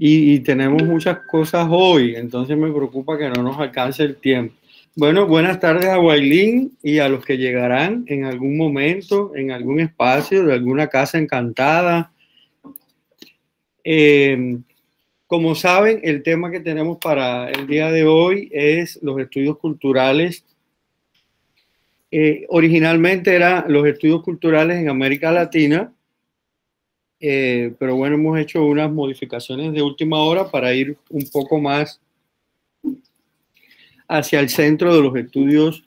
y, tenemos muchas cosas hoy, entonces me preocupa que no nos alcance el tiempo. Bueno, buenas tardes a Wailín y a los que llegarán en algún momento, en algún espacio, de alguna casa encantada. Eh, como saben, el tema que tenemos para el día de hoy es los estudios culturales. Eh, originalmente eran los estudios culturales en América Latina eh, pero bueno, hemos hecho unas modificaciones de última hora para ir un poco más hacia el centro de los estudios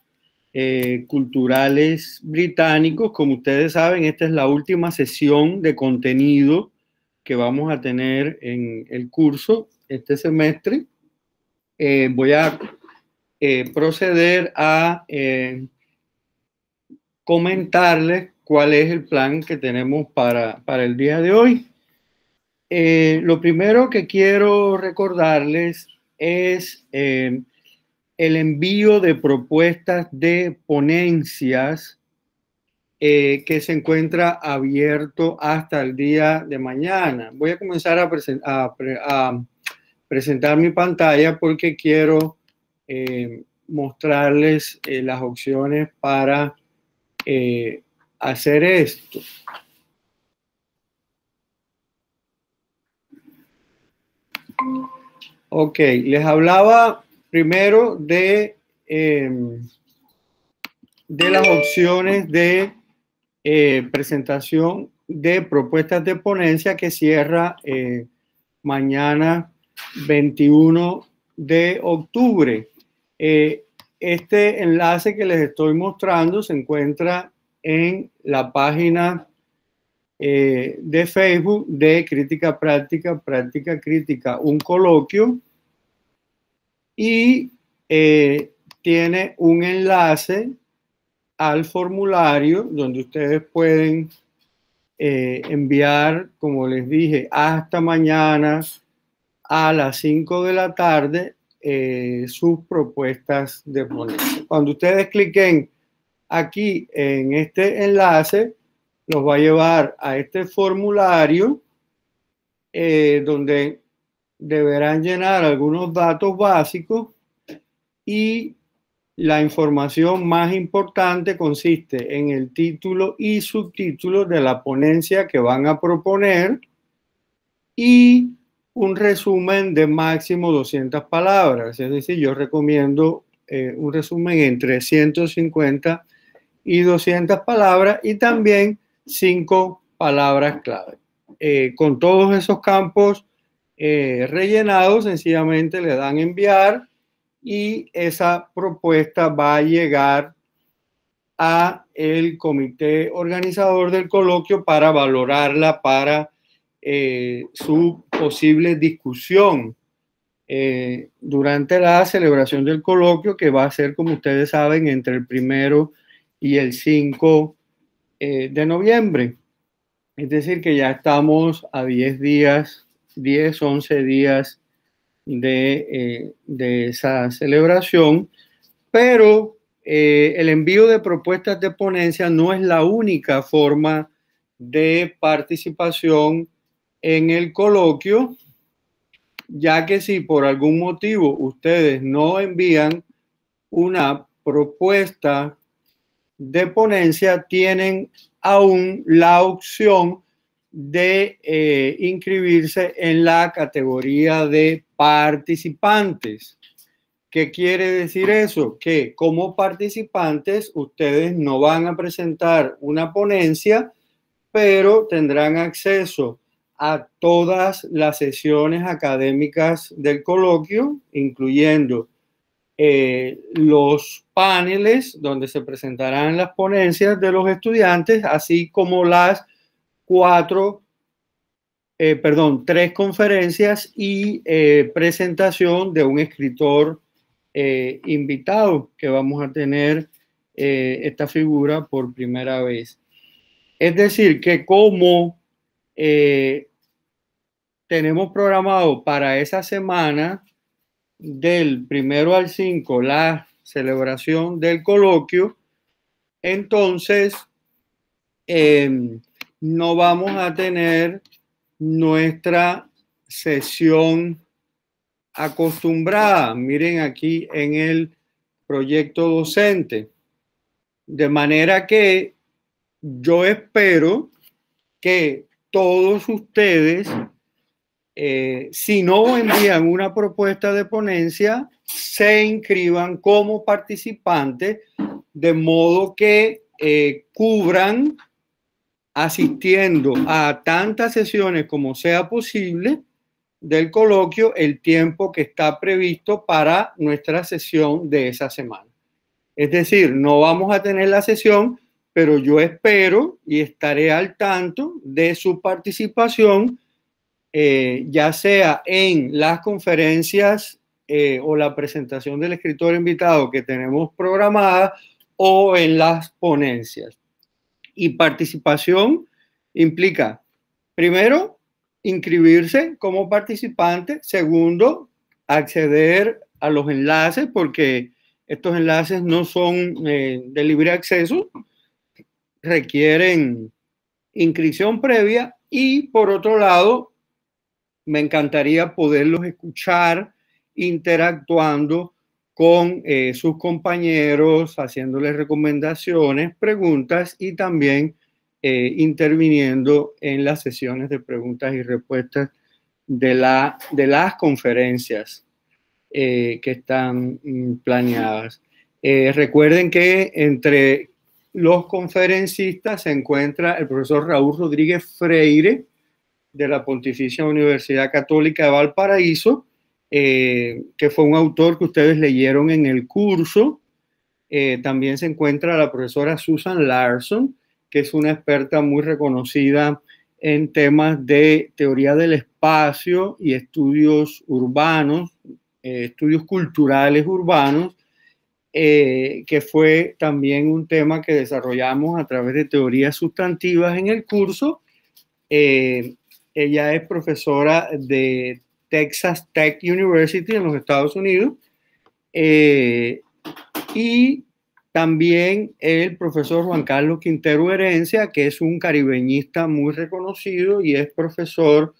eh, culturales británicos. Como ustedes saben, esta es la última sesión de contenido que vamos a tener en el curso este semestre. Eh, voy a proceder a comentarles cuál es el plan que tenemos para, para el día de hoy. Eh, lo primero que quiero recordarles es eh, el envío de propuestas de ponencias eh, que se encuentra abierto hasta el día de mañana. Voy a comenzar a, a presentar mi pantalla porque quiero mostrarles las opciones para hacer esto. Ok, les hablaba primero de, em, de las opciones de eh, presentación de propuestas de ponencia que cierra eh, mañana 21 de octubre. Eh, este enlace que les estoy mostrando se encuentra en la página eh, de Facebook de Crítica Práctica, Práctica Crítica, un coloquio y eh, tiene un enlace al formulario donde ustedes pueden eh, enviar, como les dije, hasta mañana a las 5 de la tarde sus propuestas de ponencia. Cuando ustedes cliquen aquí en este enlace los va a llevar a este formulario eh, donde deberán llenar algunos datos básicos y la información más importante consiste en el título y subtítulo de la ponencia que van a proponer y un resumen de máximo 200 palabras. Es decir, yo recomiendo eh, un resumen entre 150 y 200 palabras y también cinco palabras clave. Eh, con todos esos campos eh, rellenados, sencillamente le dan enviar y esa propuesta va a llegar a el comité organizador del coloquio para valorarla para eh, su posible discusión durante la celebración del coloquio que va a ser, como ustedes saben, entre el primero y el 5 eh, de noviembre. Es decir, que ya estamos a 10 días, 10, 11 días de, eh, de esa celebración, pero eh, el envío de propuestas de ponencia no es la única forma de participación en el coloquio, ya que si por algún motivo ustedes no envían una propuesta de ponencia tienen aún la opción de eh, inscribirse en la categoría de participantes. ¿Qué quiere decir eso? Que como participantes ustedes no van a presentar una ponencia, pero tendrán acceso a todas las sesiones académicas del coloquio, incluyendo eh, los paneles donde se presentarán las ponencias de los estudiantes, así como las cuatro, eh, perdón, tres conferencias y eh, presentación de un escritor invitado que vamos a tener esta figura por primera vez. Es decir, que como tenemos programado para esa semana del primero al 5 la celebración del coloquio, entonces em, no vamos a tener nuestra sesión acostumbrada. Miren aquí en el proyecto docente. De manera que yo espero que todos ustedes eh, si no envían una propuesta de ponencia, se inscriban como participantes de modo que eh, cubran asistiendo a tantas sesiones como sea posible del coloquio el tiempo que está previsto para nuestra sesión de esa semana. Es decir, no vamos a tener la sesión, pero yo espero y estaré al tanto de su participación eh, ya sea en las conferencias eh, o la presentación del escritor invitado que tenemos programada o en las ponencias. Y participación implica, primero, inscribirse como participante, segundo, acceder a los enlaces, porque estos enlaces no son eh, de libre acceso, requieren inscripción previa y por otro lado, me encantaría poderlos escuchar interactuando con eh, sus compañeros, haciéndoles recomendaciones, preguntas y también eh, interviniendo en las sesiones de preguntas y respuestas de, la, de las conferencias eh, que están mm, planeadas. recuerden que entre los conferencistas se encuentra el profesor Raúl Rodríguez Freire, de la Pontificia Universidad Católica de Valparaíso, eh, que fue un autor que ustedes leyeron en el curso. Eh, también se encuentra la profesora Susan Larson, que es una experta muy reconocida en temas de teoría del espacio y estudios urbanos, eh, estudios culturales urbanos, que fue también un tema que desarrollamos a través de teorías sustantivas en el curso. Ella es profesora de Texas Tech University en los Estados Unidos. Eh, y también el profesor Juan Carlos Quintero Herencia, que es un caribeñista muy reconocido y es profesor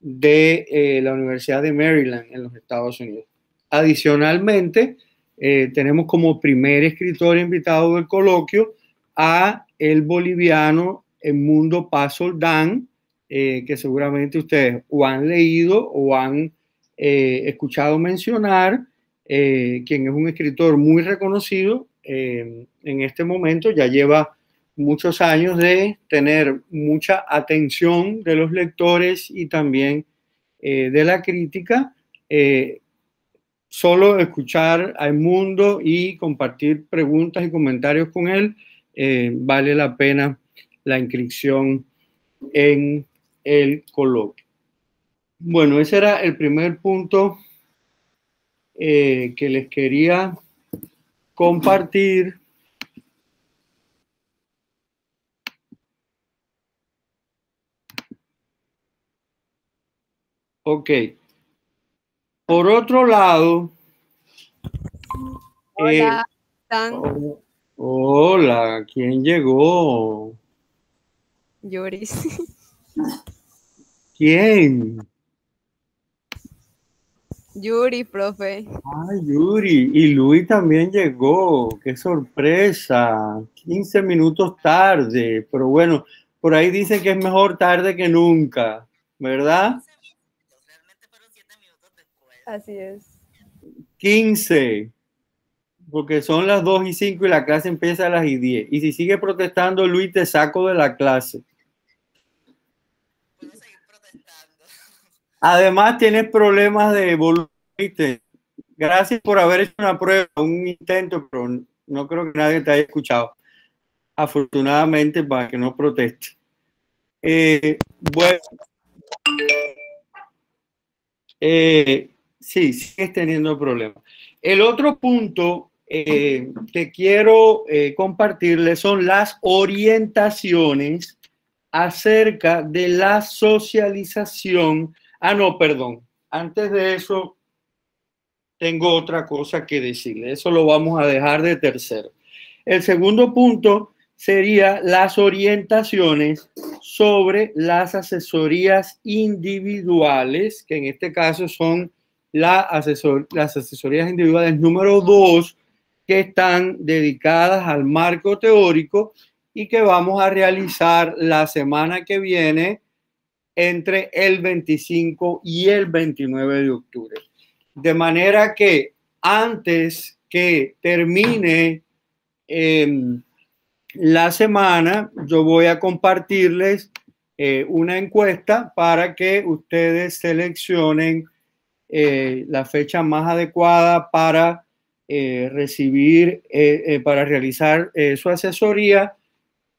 de eh, la Universidad de Maryland en los Estados Unidos. Adicionalmente, eh, tenemos como primer escritor invitado del coloquio a el boliviano Edmundo Paz Soldán, eh, que seguramente ustedes o han leído o han eh, escuchado mencionar, eh, quien es un escritor muy reconocido en este momento, ya lleva muchos años de tener mucha atención de los lectores y también de la crítica. solo escuchar al mundo y compartir preguntas y comentarios con él vale la pena la inscripción en el coloquio. Bueno, ese era el primer punto eh, que les quería compartir. Ok. Por otro lado. Hola, eh, hola, ¿quién llegó? Lloris. ¿Quién? Yuri, profe. Ay, Yuri. Y Luis también llegó. Qué sorpresa. 15 minutos tarde. Pero bueno, por ahí dicen que es mejor tarde que nunca. ¿Verdad? Así es. 15. Porque son las 2 y 5 y la clase empieza a las y 10. Y si sigue protestando, Luis, te saco de la clase. Además, tienes problemas de volumen. Gracias por haber hecho una prueba, un intento, pero no creo que nadie te haya escuchado. Afortunadamente, para que no proteste. Eh, bueno, eh, sí, sigues teniendo problemas. El otro punto eh, que quiero compartirles son las orientaciones acerca de la socialización Ah, no, perdón. Antes de eso, tengo otra cosa que decirle. Eso lo vamos a dejar de tercero. El segundo punto sería las orientaciones sobre las asesorías individuales, que en este caso son las asesorías individuales número dos, que están dedicadas al marco teórico y que vamos a realizar la semana que viene entre el 25 y el 29 de octubre. De manera que antes que termine em, la semana, yo voy a compartirles eh, una encuesta para que ustedes seleccionen eh, la fecha más adecuada para eh, recibir, para realizar su asesoría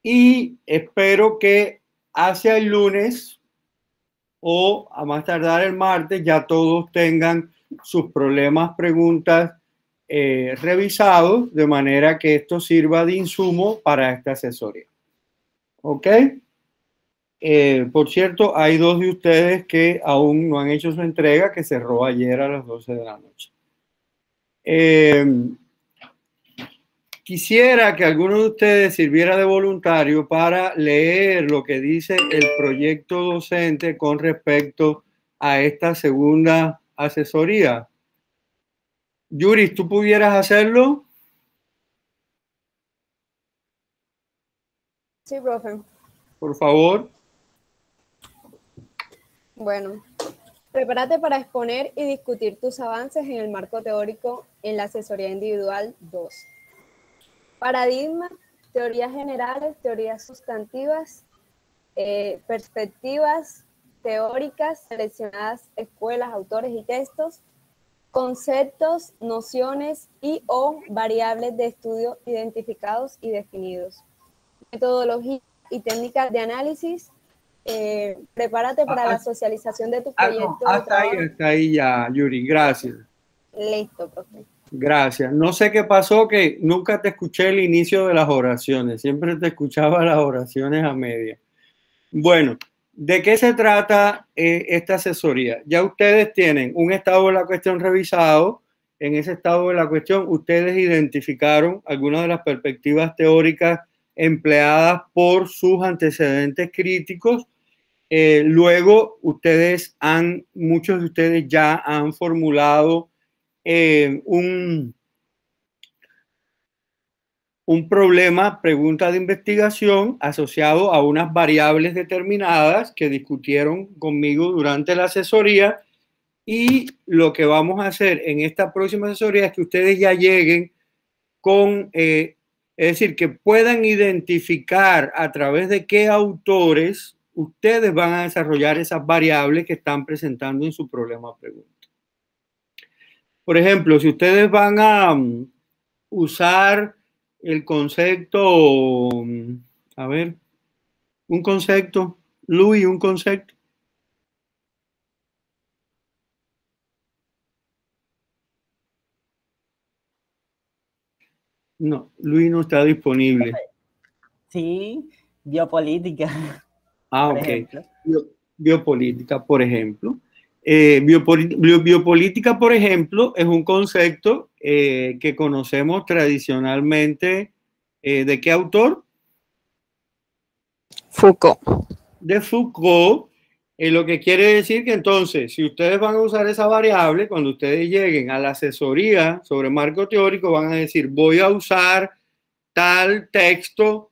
y espero que hacia el lunes o a más tardar el martes ya todos tengan sus problemas, preguntas eh, revisados, de manera que esto sirva de insumo para esta asesoría. ¿Ok? Eh, por cierto, hay dos de ustedes que aún no han hecho su entrega, que cerró ayer a las 12 de la noche. Eh, Quisiera que alguno de ustedes sirviera de voluntario para leer lo que dice el proyecto docente con respecto a esta segunda asesoría. Yuri, ¿tú pudieras hacerlo? Sí, profe. Por favor. Bueno, prepárate para exponer y discutir tus avances en el marco teórico en la asesoría individual 2 Paradigma, teorías generales, teorías sustantivas, eh, perspectivas teóricas seleccionadas, escuelas, autores y textos, conceptos, nociones y o variables de estudio identificados y definidos. Metodología y técnicas de análisis. Eh, prepárate para la ah, ah, socialización de tu ah, proyecto. ahí ya, Yuri. Gracias. Listo, profe. Gracias. No sé qué pasó, que nunca te escuché el inicio de las oraciones, siempre te escuchaba las oraciones a media. Bueno, ¿de qué se trata eh, esta asesoría? Ya ustedes tienen un estado de la cuestión revisado, en ese estado de la cuestión ustedes identificaron algunas de las perspectivas teóricas empleadas por sus antecedentes críticos. Eh, luego, ustedes han, muchos de ustedes ya han formulado eh, un, un problema, pregunta de investigación asociado a unas variables determinadas que discutieron conmigo durante la asesoría. Y lo que vamos a hacer en esta próxima asesoría es que ustedes ya lleguen con, eh, es decir, que puedan identificar a través de qué autores ustedes van a desarrollar esas variables que están presentando en su problema pregunta. Por ejemplo, si ustedes van a mm, usar el concepto, mm, a ver, un concepto, Luis, un concepto. No, Luis no está disponible. Sí, biopolítica. Ah, ok. biopolítica, por ejemplo. Eh, biopolítica, por ejemplo, es un concepto eh, que conocemos tradicionalmente. Eh, ¿De qué autor? Foucault. De Foucault, lo que quiere decir que entonces, si ustedes van a usar esa variable, cuando ustedes lleguen a la asesoría sobre marco teórico, van a decir, voy a usar tal texto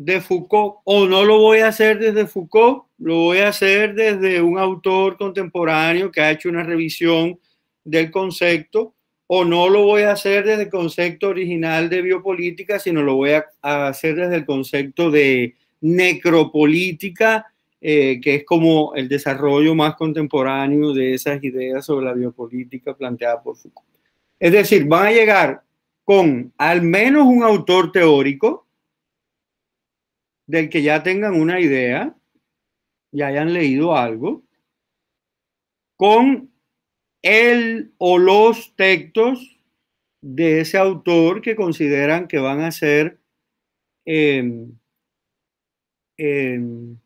de Foucault, o no lo voy a hacer desde Foucault, lo voy a hacer desde un autor contemporáneo que ha hecho una revisión del concepto, o no lo voy a hacer desde el concepto original de biopolítica, sino lo voy a, hacer desde el concepto de necropolítica, eh, que es como el desarrollo más contemporáneo de esas ideas sobre la biopolítica planteada por Foucault. Es decir, van a llegar con al menos un autor teórico, del que ya tengan una idea y hayan leído algo, con el o los textos de ese autor que consideran que van a ser em, em,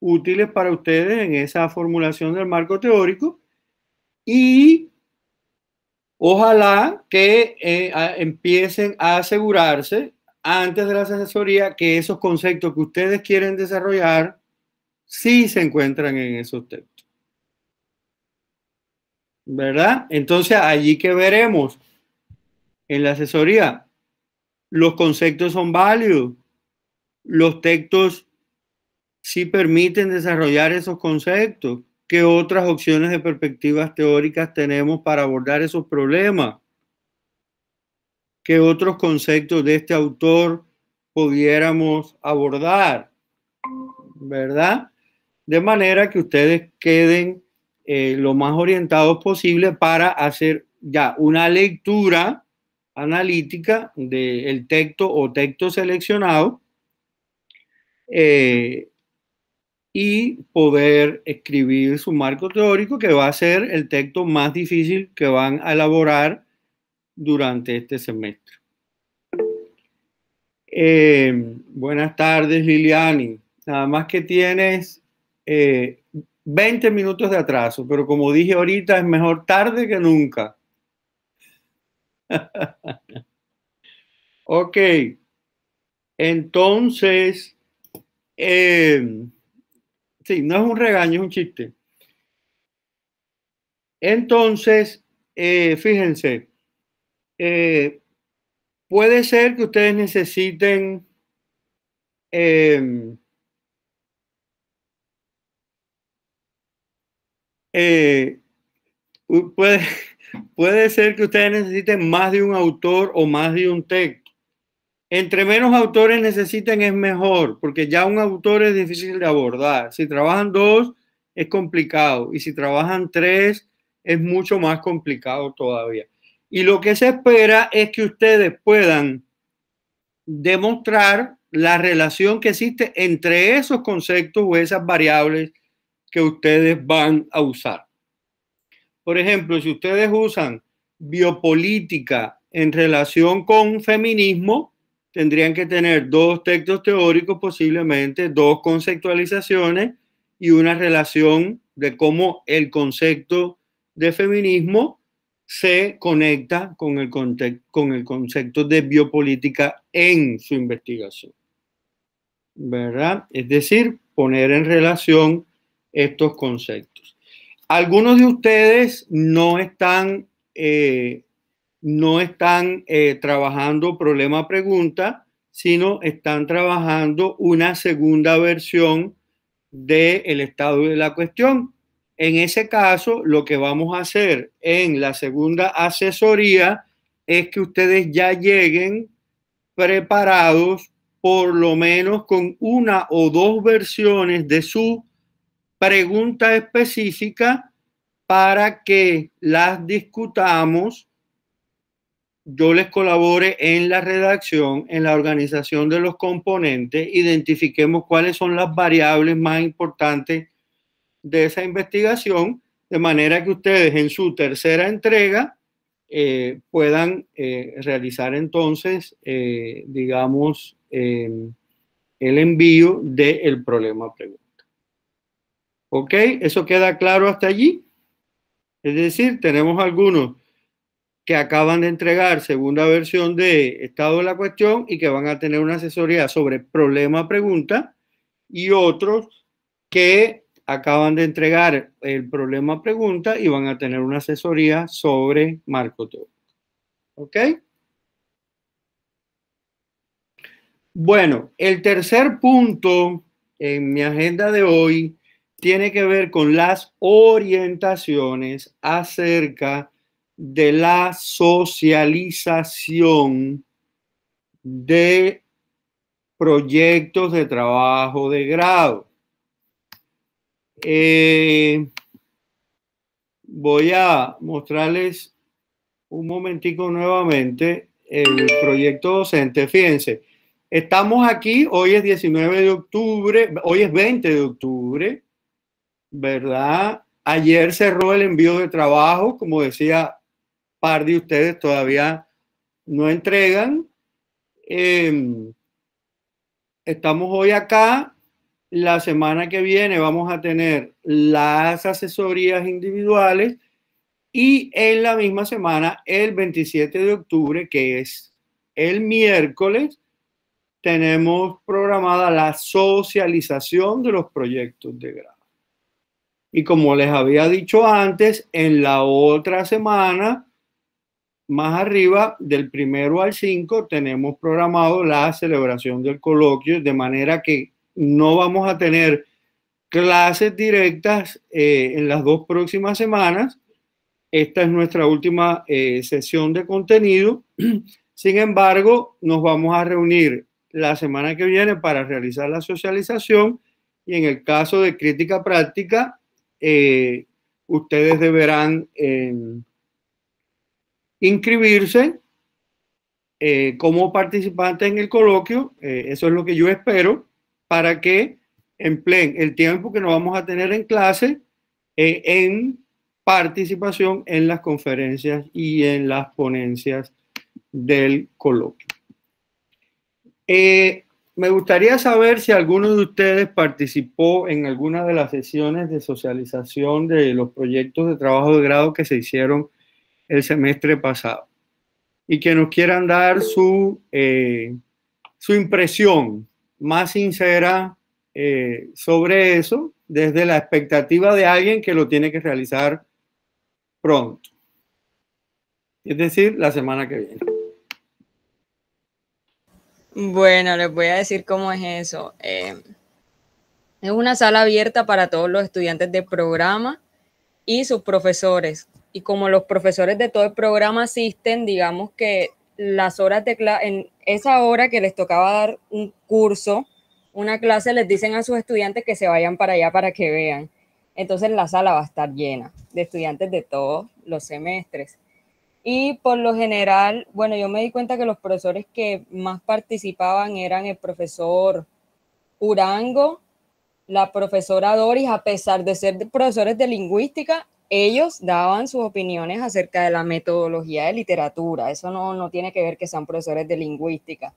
útiles para ustedes en esa formulación del marco teórico y ojalá que eh, empiecen a asegurarse antes de la asesoría que esos conceptos que ustedes quieren desarrollar sí se encuentran en esos textos. ¿Verdad? Entonces allí que veremos en la asesoría, los conceptos son válidos, los textos sí permiten desarrollar esos conceptos, qué otras opciones de perspectivas teóricas tenemos para abordar esos problemas qué otros conceptos de este autor pudiéramos abordar, ¿verdad? De manera que ustedes queden eh, lo más orientados posible para hacer ya una lectura analítica del texto o texto seleccionado eh, y poder escribir su marco teórico, que va a ser el texto más difícil que van a elaborar durante este semestre. Eh, buenas tardes, Liliani. Nada más que tienes 20 eh, minutos de atraso, pero como dije ahorita, es mejor tarde que nunca. ok. Entonces, eh, sí, no es un regaño, es un chiste. Entonces, fíjense, eh, puede ser que ustedes necesiten em, eh, puede, puede ser que ustedes necesiten más de un autor o más de un texto. Entre menos autores necesiten es mejor, porque ya un autor es difícil de abordar. Si trabajan dos, es complicado. Y si trabajan tres, es mucho más complicado todavía. Y lo que se espera es que ustedes puedan demostrar la relación que existe entre esos conceptos o esas variables que ustedes van a usar. Por ejemplo, si ustedes usan biopolítica en relación con feminismo, tendrían que tener dos textos teóricos, posiblemente dos conceptualizaciones y una relación de cómo el concepto de feminismo se conecta con el, con el concepto de biopolítica en su investigación. ¿Verdad? Es decir, poner en relación estos conceptos. Algunos de ustedes no están, eh, no están eh, trabajando problema-pregunta, sino están trabajando una segunda versión del estado de la cuestión, en ese caso, lo que vamos a hacer en la segunda asesoría es que ustedes ya lleguen preparados por lo menos con una o dos versiones de su pregunta específica para que las discutamos. Yo les colabore en la redacción, en la organización de los componentes, identifiquemos cuáles son las variables más importantes de esa investigación, de manera que ustedes en su tercera entrega eh, puedan eh, realizar entonces, eh, digamos, em, el envío del problema pregunta. ¿Ok? ¿Eso queda claro hasta allí? Es decir, tenemos algunos que acaban de entregar segunda versión de estado de la cuestión y que van a tener una asesoría sobre problema pregunta y otros que acaban de entregar el problema pregunta y van a tener una asesoría sobre Marco Toro. ¿Ok? Bueno, el tercer punto en mi agenda de hoy tiene que ver con las orientaciones acerca de la socialización de proyectos de trabajo de grado. Eh, voy a mostrarles un momentico nuevamente el proyecto docente. Fíjense, estamos aquí, hoy es 19 de octubre, hoy es 20 de octubre, ¿verdad? Ayer cerró el envío de trabajo, como decía par de ustedes todavía no entregan. Em, estamos hoy acá la semana que viene vamos a tener las asesorías individuales y en la misma semana, el 27 de octubre, que es el miércoles, tenemos programada la socialización de los proyectos de grado. Y como les había dicho antes, en la otra semana, más arriba, del primero al 5, tenemos programado la celebración del coloquio, de manera que no vamos a tener clases directas eh, en las dos próximas semanas. Esta es nuestra última eh, sesión de contenido. Sin embargo, nos vamos a reunir la semana que viene para realizar la socialización y en el caso de crítica práctica, eh, ustedes deberán inscribirse como participantes en el coloquio. eso es lo que yo espero para que empleen el tiempo que nos vamos a tener en clase eh, en participación en las conferencias y en las ponencias del coloquio. Eh, me gustaría saber si alguno de ustedes participó en alguna de las sesiones de socialización de los proyectos de trabajo de grado que se hicieron el semestre pasado y que nos quieran dar su, eh, su impresión más sincera eh, sobre eso desde la expectativa de alguien que lo tiene que realizar pronto. Es decir, la semana que viene. Bueno, les voy a decir cómo es eso. Eh, es una sala abierta para todos los estudiantes de programa y sus profesores. Y como los profesores de todo el programa asisten, digamos que las horas de en esa hora que les tocaba dar un curso, una clase, les dicen a sus estudiantes que se vayan para allá para que vean. Entonces la sala va a estar llena de estudiantes de todos los semestres. Y por lo general, bueno, yo me di cuenta que los profesores que más participaban eran el profesor Urango, la profesora Doris, a pesar de ser profesores de lingüística, ellos daban sus opiniones acerca de la metodología de literatura. Eso no, no tiene que ver que sean profesores de lingüística.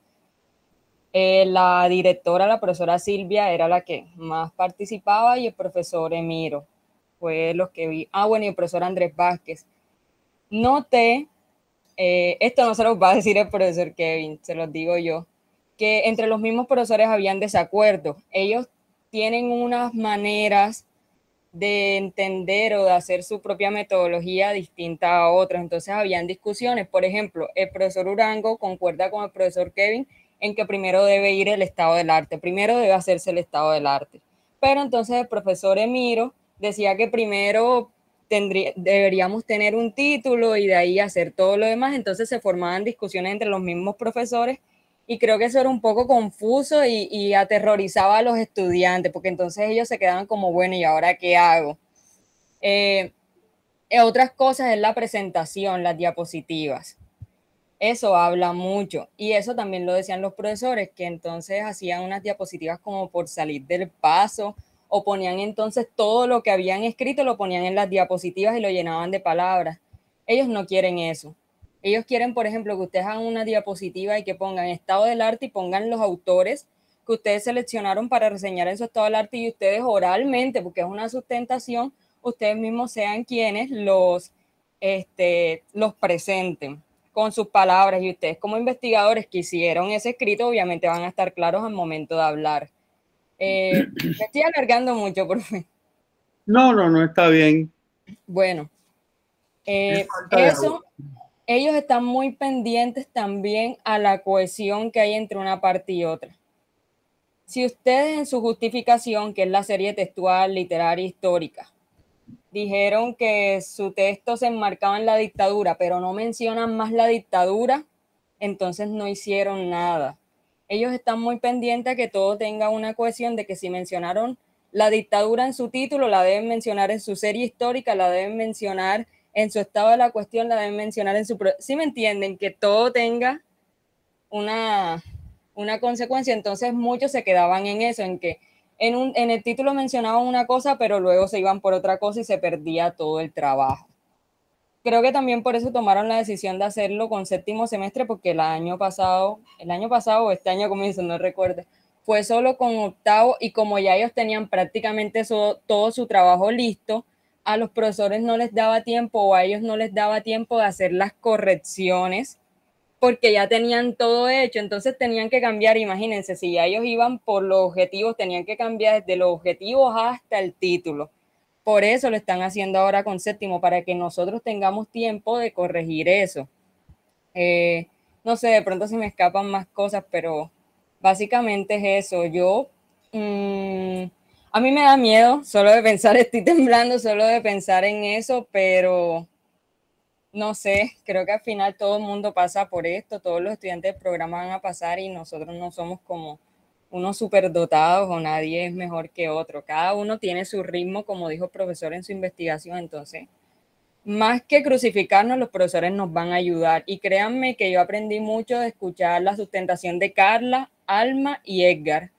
Eh, la directora, la profesora Silvia, era la que más participaba y el profesor Emiro fue los que vi. Ah, bueno, y el profesor Andrés Vázquez. Noté, eh, esto no se los va a decir el profesor Kevin, se los digo yo, que entre los mismos profesores habían desacuerdos. Ellos tienen unas maneras de entender o de hacer su propia metodología distinta a otras. Entonces habían discusiones, por ejemplo, el profesor Urango concuerda con el profesor Kevin en que primero debe ir el estado del arte, primero debe hacerse el estado del arte. Pero entonces el profesor Emiro decía que primero deberíamos tener un título y de ahí hacer todo lo demás. Entonces se formaban discusiones entre los mismos profesores y creo que eso era un poco confuso y, y, aterrorizaba a los estudiantes, porque entonces ellos se quedaban como, bueno, ¿y ahora qué hago? Eh, eh, otras cosas es la presentación, las diapositivas. Eso habla mucho y eso también lo decían los profesores, que entonces hacían unas diapositivas como por salir del paso o ponían entonces todo lo que habían escrito, lo ponían en las diapositivas y lo llenaban de palabras. Ellos no quieren eso ellos quieren, por ejemplo, que ustedes hagan una diapositiva y que pongan estado del arte y pongan los autores que ustedes seleccionaron para reseñar en su estado del arte y ustedes oralmente, porque es una sustentación, ustedes mismos sean quienes los, este, los presenten con sus palabras y ustedes como investigadores que hicieron ese escrito obviamente van a estar claros al momento de hablar. Eh, me estoy alargando mucho, profe. No, no, no, está bien. Bueno, eh, eso ellos están muy pendientes también a la cohesión que hay entre una parte y otra. Si ustedes en su justificación, que es la serie textual, literaria, histórica, dijeron que su texto se enmarcaba en la dictadura, pero no mencionan más la dictadura, entonces no hicieron nada. Ellos están muy pendientes a que todo tenga una cohesión de que si mencionaron la dictadura en su título, la deben mencionar en su serie histórica, la deben mencionar en su estado de la cuestión la deben mencionar en su... Si ¿Sí me entienden, que todo tenga una, una consecuencia, entonces muchos se quedaban en eso, en que en, un, en el título mencionaban una cosa, pero luego se iban por otra cosa y se perdía todo el trabajo. Creo que también por eso tomaron la decisión de hacerlo con séptimo semestre, porque el año pasado, el año pasado o este año comienzo, no recuerdo, fue solo con octavo y como ya ellos tenían prácticamente todo su trabajo listo, a los profesores no les daba tiempo o a ellos no les daba tiempo de hacer las correcciones porque ya tenían todo hecho, entonces tenían que cambiar, imagínense, si ya ellos iban por los objetivos, tenían que cambiar desde los objetivos hasta el título. Por eso lo están haciendo ahora con séptimo, para que nosotros tengamos tiempo de corregir eso. Eh, no sé, de pronto se me escapan más cosas, pero básicamente es eso. Yo mm, a mí me da miedo, solo de pensar, estoy temblando, solo de pensar en eso, pero no sé, creo que al final todo el mundo pasa por esto, todos los estudiantes del programa van a pasar y nosotros no somos como unos superdotados o nadie es mejor que otro. Cada uno tiene su ritmo, como dijo el profesor en su investigación, entonces, más que crucificarnos, los profesores nos van a ayudar. Y créanme que yo aprendí mucho de escuchar la sustentación de Carla, Alma y Edgar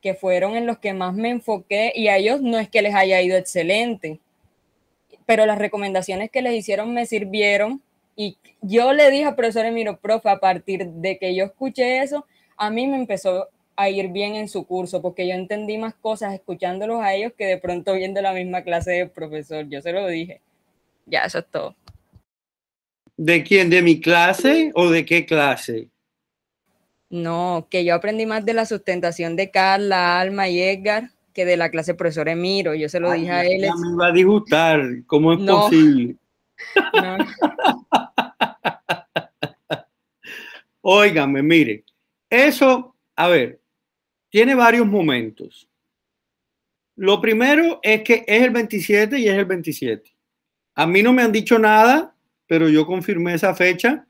que fueron en los que más me enfoqué y a ellos no es que les haya ido excelente, pero las recomendaciones que les hicieron me sirvieron y yo le dije al profesor Emiro, profe, a partir de que yo escuché eso, a mí me empezó a ir bien en su curso, porque yo entendí más cosas escuchándolos a ellos que de pronto viendo la misma clase de profesor. Yo se lo dije. Ya, eso es todo. ¿De quién? ¿De mi clase o de qué clase? No, que yo aprendí más de la sustentación de Carla, Alma y Edgar que de la clase profesor Emiro. Yo se lo dije a él. Ya me va a disgustar, ¿cómo es posible? Óigame, mire, eso, a ver, tiene varios momentos. Lo primero es que es el 27 y es el 27. A mí no me han dicho nada, pero yo confirmé esa fecha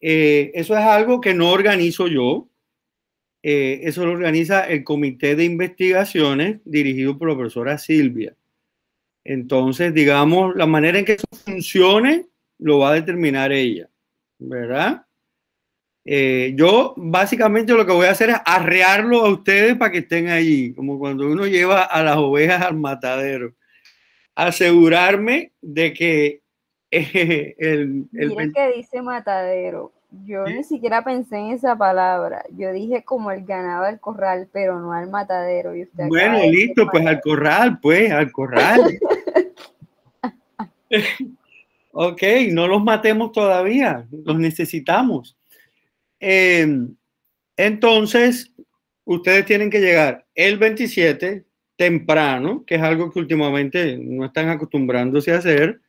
eh, eso es algo que no organizo yo, eh, eso lo organiza el Comité de Investigaciones dirigido por la profesora Silvia. Entonces, digamos, la manera en que eso funcione lo va a determinar ella, ¿verdad? Eh, yo básicamente lo que voy a hacer es arrearlo a ustedes para que estén allí, como cuando uno lleva a las ovejas al matadero. Asegurarme de que el, Miren que dice matadero. Yo ni siquiera pensé en esa palabra. Yo dije como el ganado al corral, pero no al matadero. bueno, listo, pues al corral, pues, al corral. ok, no los matemos todavía, los necesitamos. Em, entonces, ustedes tienen que llegar el 27 temprano, que es algo que últimamente no están acostumbrándose a hacer,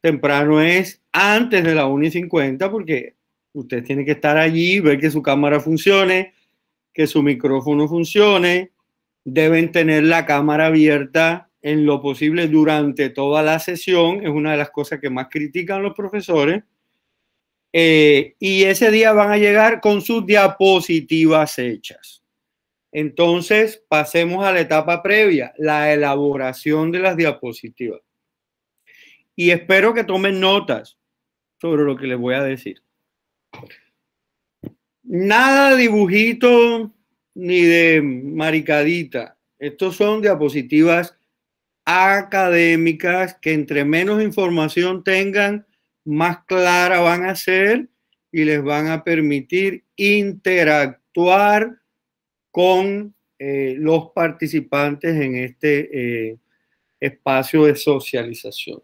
temprano es antes de la 1 y 50 porque usted tiene que estar allí, ver que su cámara funcione, que su micrófono funcione. Deben tener la cámara abierta en lo posible durante toda la sesión. Es una de las cosas que más critican los profesores. Eh, y ese día van a llegar con sus diapositivas hechas. Entonces, pasemos a la etapa previa, la elaboración de las diapositivas y espero que tomen notas sobre lo que les voy a decir. Nada de dibujito ni de maricadita. Estos son diapositivas académicas que entre menos información tengan, más clara van a ser y les van a permitir interactuar con eh, los participantes en este eh, espacio de socialización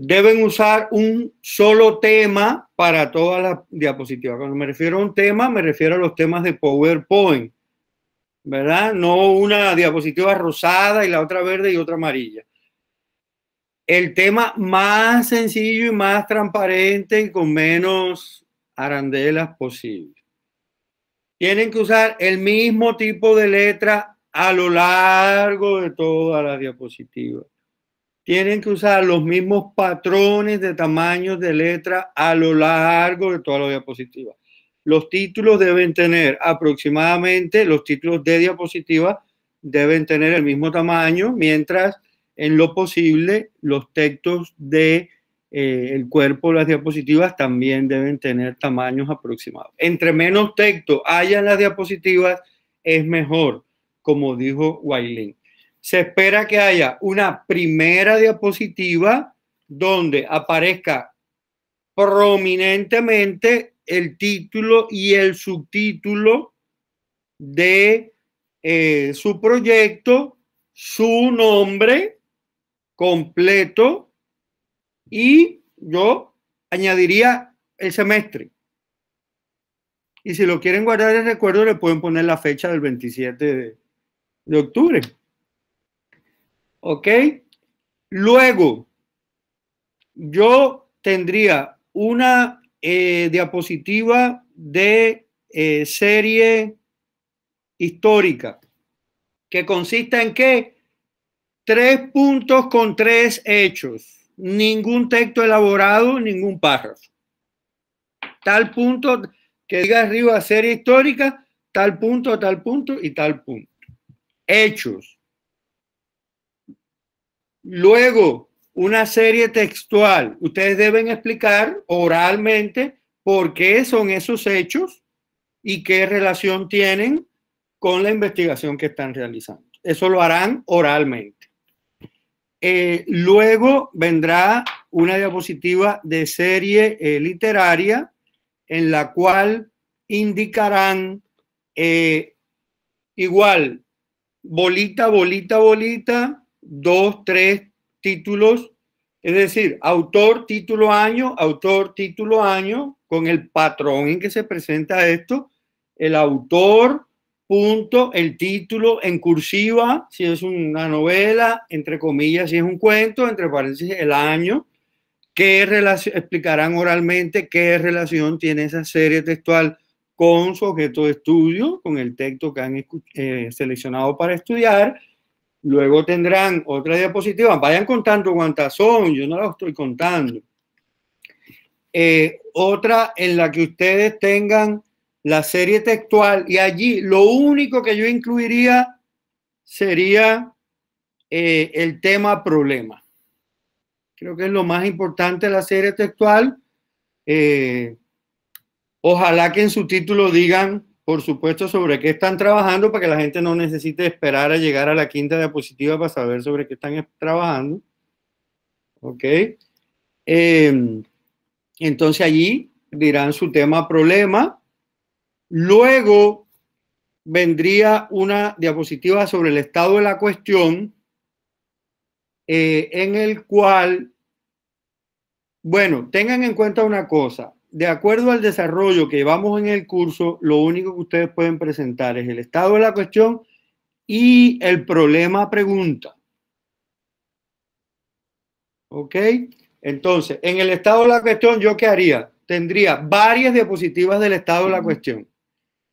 deben usar un solo tema para todas las diapositivas. Cuando me refiero a un tema, me refiero a los temas de PowerPoint, ¿verdad? No una diapositiva rosada y la otra verde y otra amarilla. El tema más sencillo y más transparente y con menos arandelas posible. Tienen que usar el mismo tipo de letra a lo largo de todas las diapositivas tienen que usar los mismos patrones de tamaños de letra a lo largo de toda la diapositiva. Los títulos deben tener aproximadamente, los títulos de diapositiva deben tener el mismo tamaño, mientras en lo posible los textos de eh, el cuerpo de las diapositivas también deben tener tamaños aproximados. Entre menos texto haya en las diapositivas, es mejor, como dijo Wailing se espera que haya una primera diapositiva donde aparezca prominentemente el título y el subtítulo de eh, su proyecto, su nombre completo y yo añadiría el semestre. Y si lo quieren guardar en recuerdo, le pueden poner la fecha del 27 de octubre. ¿Ok? Luego, yo tendría una eh, diapositiva de eh, serie histórica que consiste en que tres puntos con tres hechos, ningún texto elaborado, ningún párrafo. Tal punto que diga arriba serie histórica, tal punto, tal punto y tal punto. Hechos. Luego, una serie textual. Ustedes deben explicar oralmente por qué son esos hechos y qué relación tienen con la investigación que están realizando. Eso lo harán oralmente. Eh, luego vendrá una diapositiva de serie eh, literaria en la cual indicarán eh, igual bolita, bolita, bolita, dos, tres títulos, es decir, autor, título, año, autor, título, año, con el patrón en que se presenta esto, el autor, punto, el título en cursiva, si es una novela, entre comillas, si es un cuento, entre paréntesis, el año, qué explicarán oralmente qué relación tiene esa serie textual con su objeto de estudio, con el texto que han eh, seleccionado para estudiar, Luego tendrán otra diapositiva. Vayan contando cuántas son, yo no las estoy contando. Eh, otra en la que ustedes tengan la serie textual y allí lo único que yo incluiría sería eh, el tema problema. Creo que es lo más importante de la serie textual. Eh, ojalá que en su título digan por supuesto, sobre qué están trabajando para que la gente no necesite esperar a llegar a la quinta diapositiva para saber sobre qué están trabajando. ¿Ok? Em, entonces allí dirán su tema problema. Luego vendría una diapositiva sobre el estado de la cuestión, eh, en el cual, bueno, tengan en cuenta una cosa, de acuerdo al desarrollo que llevamos en el curso, lo único que ustedes pueden presentar es el estado de la cuestión y el problema pregunta. ¿Ok? Entonces, en el estado de la cuestión, ¿yo qué haría? Tendría varias diapositivas del estado de la cuestión.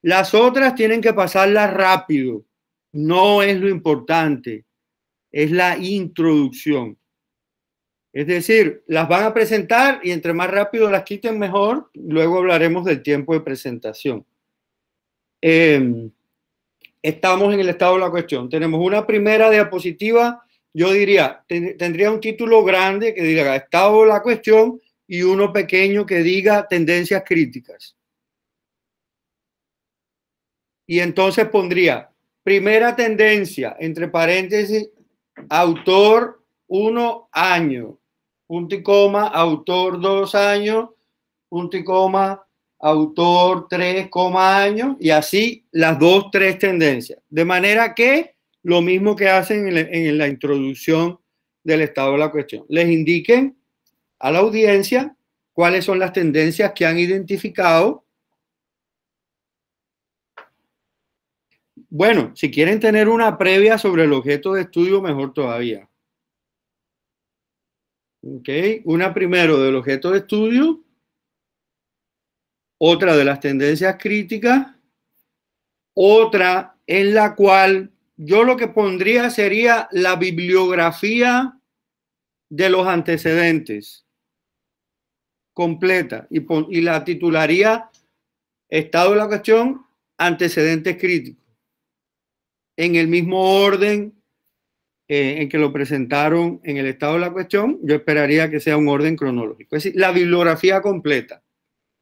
Las otras tienen que pasarlas rápido. No es lo importante, es la introducción. Es decir, las van a presentar y entre más rápido las quiten mejor. Luego hablaremos del tiempo de presentación. Em, estamos en el estado de la cuestión. Tenemos una primera diapositiva, yo diría, tendría un título grande que diga estado de la cuestión y uno pequeño que diga tendencias críticas. Y entonces pondría primera tendencia, entre paréntesis, autor uno año punto y coma, autor dos años, punto y coma, autor tres coma años, y así las dos, tres tendencias. De manera que lo mismo que hacen en la introducción del estado de la cuestión, les indiquen a la audiencia cuáles son las tendencias que han identificado. Bueno, si quieren tener una previa sobre el objeto de estudio, mejor todavía. Una primero del objeto de estudio, otra de las tendencias críticas, otra en la cual yo lo que pondría sería la bibliografía de los antecedentes completa y, y la titularía Estado de la cuestión, antecedentes críticos. En el mismo orden eh, en que lo presentaron en el estado de la cuestión, yo esperaría que sea un orden cronológico. Es decir, la bibliografía completa,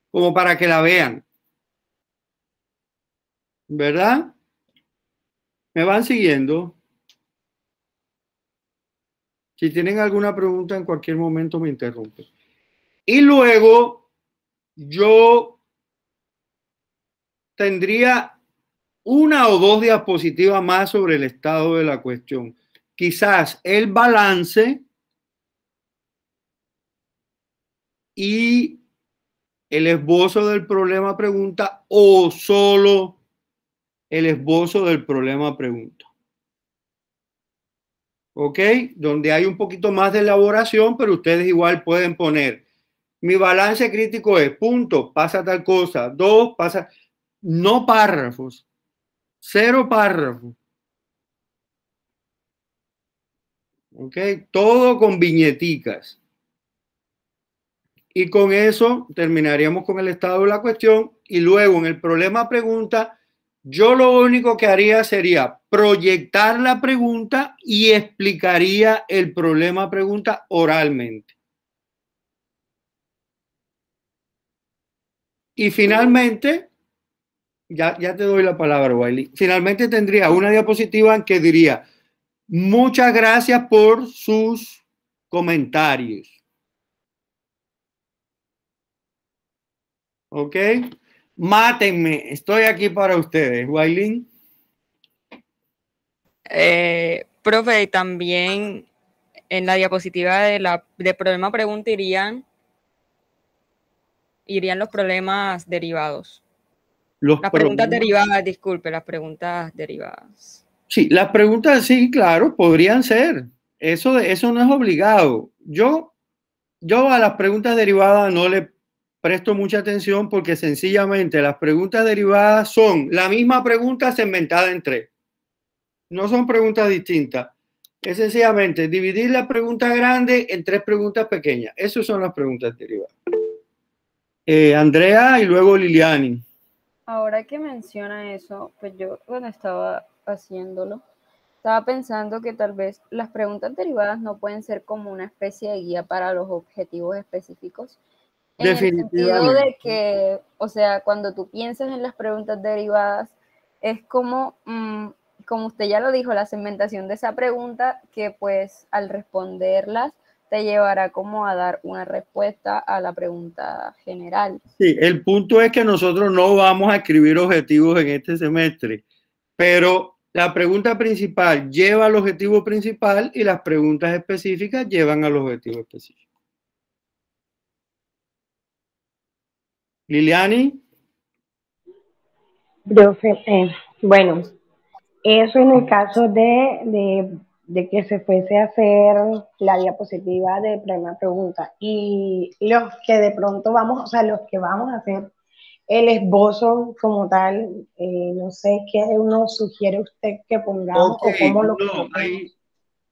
como para que la vean. ¿Verdad? ¿Me van siguiendo? Si tienen alguna pregunta, en cualquier momento me interrumpen. Y luego yo tendría una o dos diapositivas más sobre el estado de la cuestión quizás el balance y el esbozo del problema pregunta o solo el esbozo del problema pregunta. ¿Ok? Donde hay un poquito más de elaboración, pero ustedes igual pueden poner, mi balance crítico es, punto, pasa tal cosa, dos, pasa, no párrafos, cero párrafos. ¿ok? Todo con viñeticas. Y con eso terminaríamos con el estado de la cuestión. Y luego en el problema pregunta, yo lo único que haría sería proyectar la pregunta y explicaría el problema pregunta oralmente. Y finalmente, ya, ya te doy la palabra, Wiley. Finalmente tendría una diapositiva en que diría, Muchas gracias por sus comentarios. ¿Ok? Mátenme, estoy aquí para ustedes. Wailin. Eh, profe, también en la diapositiva de, la, de problema pregunta irían, irían los problemas derivados. las preguntas derivadas, disculpe, las preguntas derivadas. Sí, las preguntas sí, claro, podrían ser. Eso, no es obligado. Yo, yo a las preguntas derivadas no le presto mucha atención porque sencillamente las preguntas derivadas son la misma pregunta segmentada en tres. No son preguntas distintas. Es sencillamente dividir la pregunta grande en tres preguntas pequeñas. Esas son las preguntas derivadas. Eh, Andrea y luego Liliani. Ahora que menciona eso, pues yo cuando estaba haciéndolo, estaba pensando que tal vez las preguntas derivadas no pueden ser como una especie de guía para los objetivos específicos. En Definitivamente. el sentido de que, o sea, cuando tú piensas en las preguntas derivadas, es como, mm, como usted ya lo dijo, la segmentación de esa pregunta que pues al responderlas te llevará como a dar una respuesta a la pregunta general. Sí, el punto es que nosotros no vamos a escribir objetivos en este semestre, pero la pregunta principal lleva al objetivo principal y las preguntas específicas llevan al objetivo específico. Liliani. Eh, bueno, eso en el caso de, de, de, que se fuese a hacer la diapositiva de primera pregunta y los que de pronto vamos, o sea, los que vamos a hacer el esbozo como tal. Eh, no sé qué uno sugiere usted que pongamos o cómo lo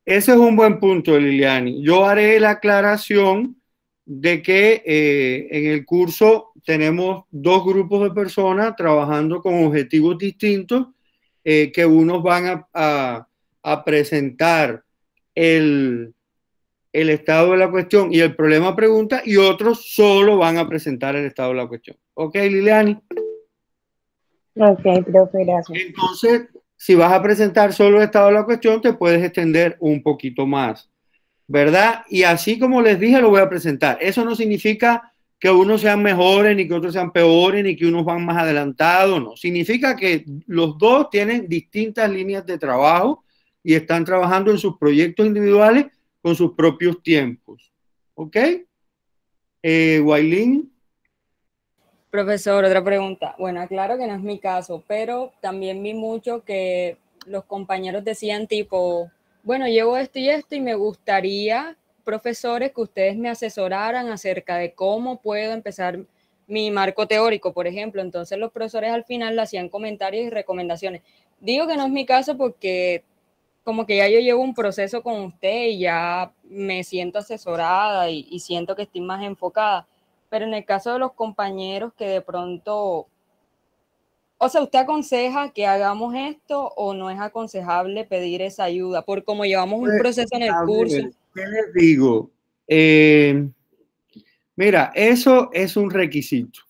Ese es un buen punto, Liliani. Yo haré la aclaración de que eh, en el curso tenemos dos grupos de personas trabajando con objetivos distintos, eh, que unos van a presentar el, el estado de la cuestión y el problema pregunta y otros solo van a presentar el estado de la cuestión. ¿Ok, Liliani? Ok, profe, gracias. Entonces, si vas a presentar solo el estado de la cuestión, te puedes extender un poquito más, ¿verdad? Y así como les dije, lo voy a presentar. Eso no significa que unos sean mejores, ni que otros sean peores, ni que unos van más adelantados, no. Significa que los dos tienen distintas líneas de trabajo y están trabajando en sus proyectos individuales con sus propios tiempos. ¿Ok? Eh, Profesor, otra pregunta. Bueno, claro que no es mi caso, pero también vi mucho que los compañeros decían tipo, bueno, llevo esto y esto y me gustaría, profesores, que ustedes me asesoraran acerca de cómo puedo empezar mi marco teórico, por ejemplo. Entonces los profesores al final le hacían comentarios y recomendaciones. Digo que no es mi caso porque como que ya yo llevo un proceso con usted y ya me siento asesorada y, siento que estoy más enfocada. Pero en el caso de los compañeros que de pronto o sea, ¿usted aconseja que hagamos esto o no es aconsejable pedir esa ayuda? Por como llevamos un pues, proceso en el curso. ¿Qué les digo? Eh, mira, eso es un requisito.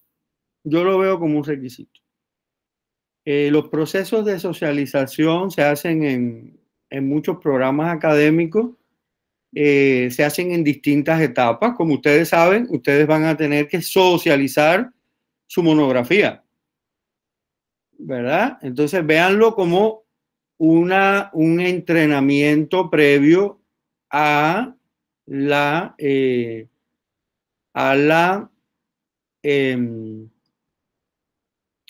Yo lo veo como un requisito. Eh, los procesos de socialización se hacen en, en muchos programas académicos eh, se hacen en distintas etapas. Como ustedes saben, ustedes van a tener que socializar su monografía. ¿Verdad? Entonces, véanlo como una, un entrenamiento previo a la, eh, a la, em,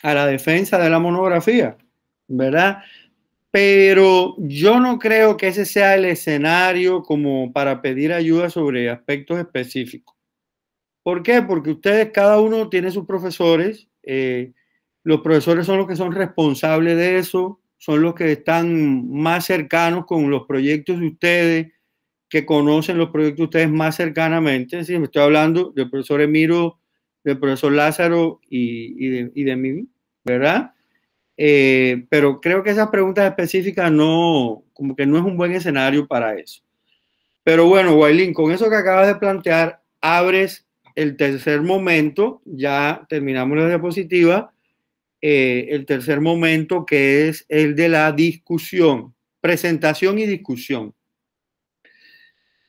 a la defensa de la monografía, ¿verdad? pero yo no creo que ese sea el escenario como para pedir ayuda sobre aspectos específicos. ¿Por qué? Porque ustedes, cada uno tiene sus profesores, eh, los profesores son los que son responsables de eso, son los que están más cercanos con los proyectos de ustedes, que conocen los proyectos de ustedes más cercanamente. si me estoy hablando del profesor Emiro, del profesor Lázaro y, de, y de mí, ¿verdad? Eh, pero creo que esas preguntas específicas no, como que no es un buen escenario para eso. Pero bueno, Wailín, con eso que acabas de plantear, abres el tercer momento, ya terminamos la diapositiva, eh, el tercer momento que es el de la discusión, presentación y discusión.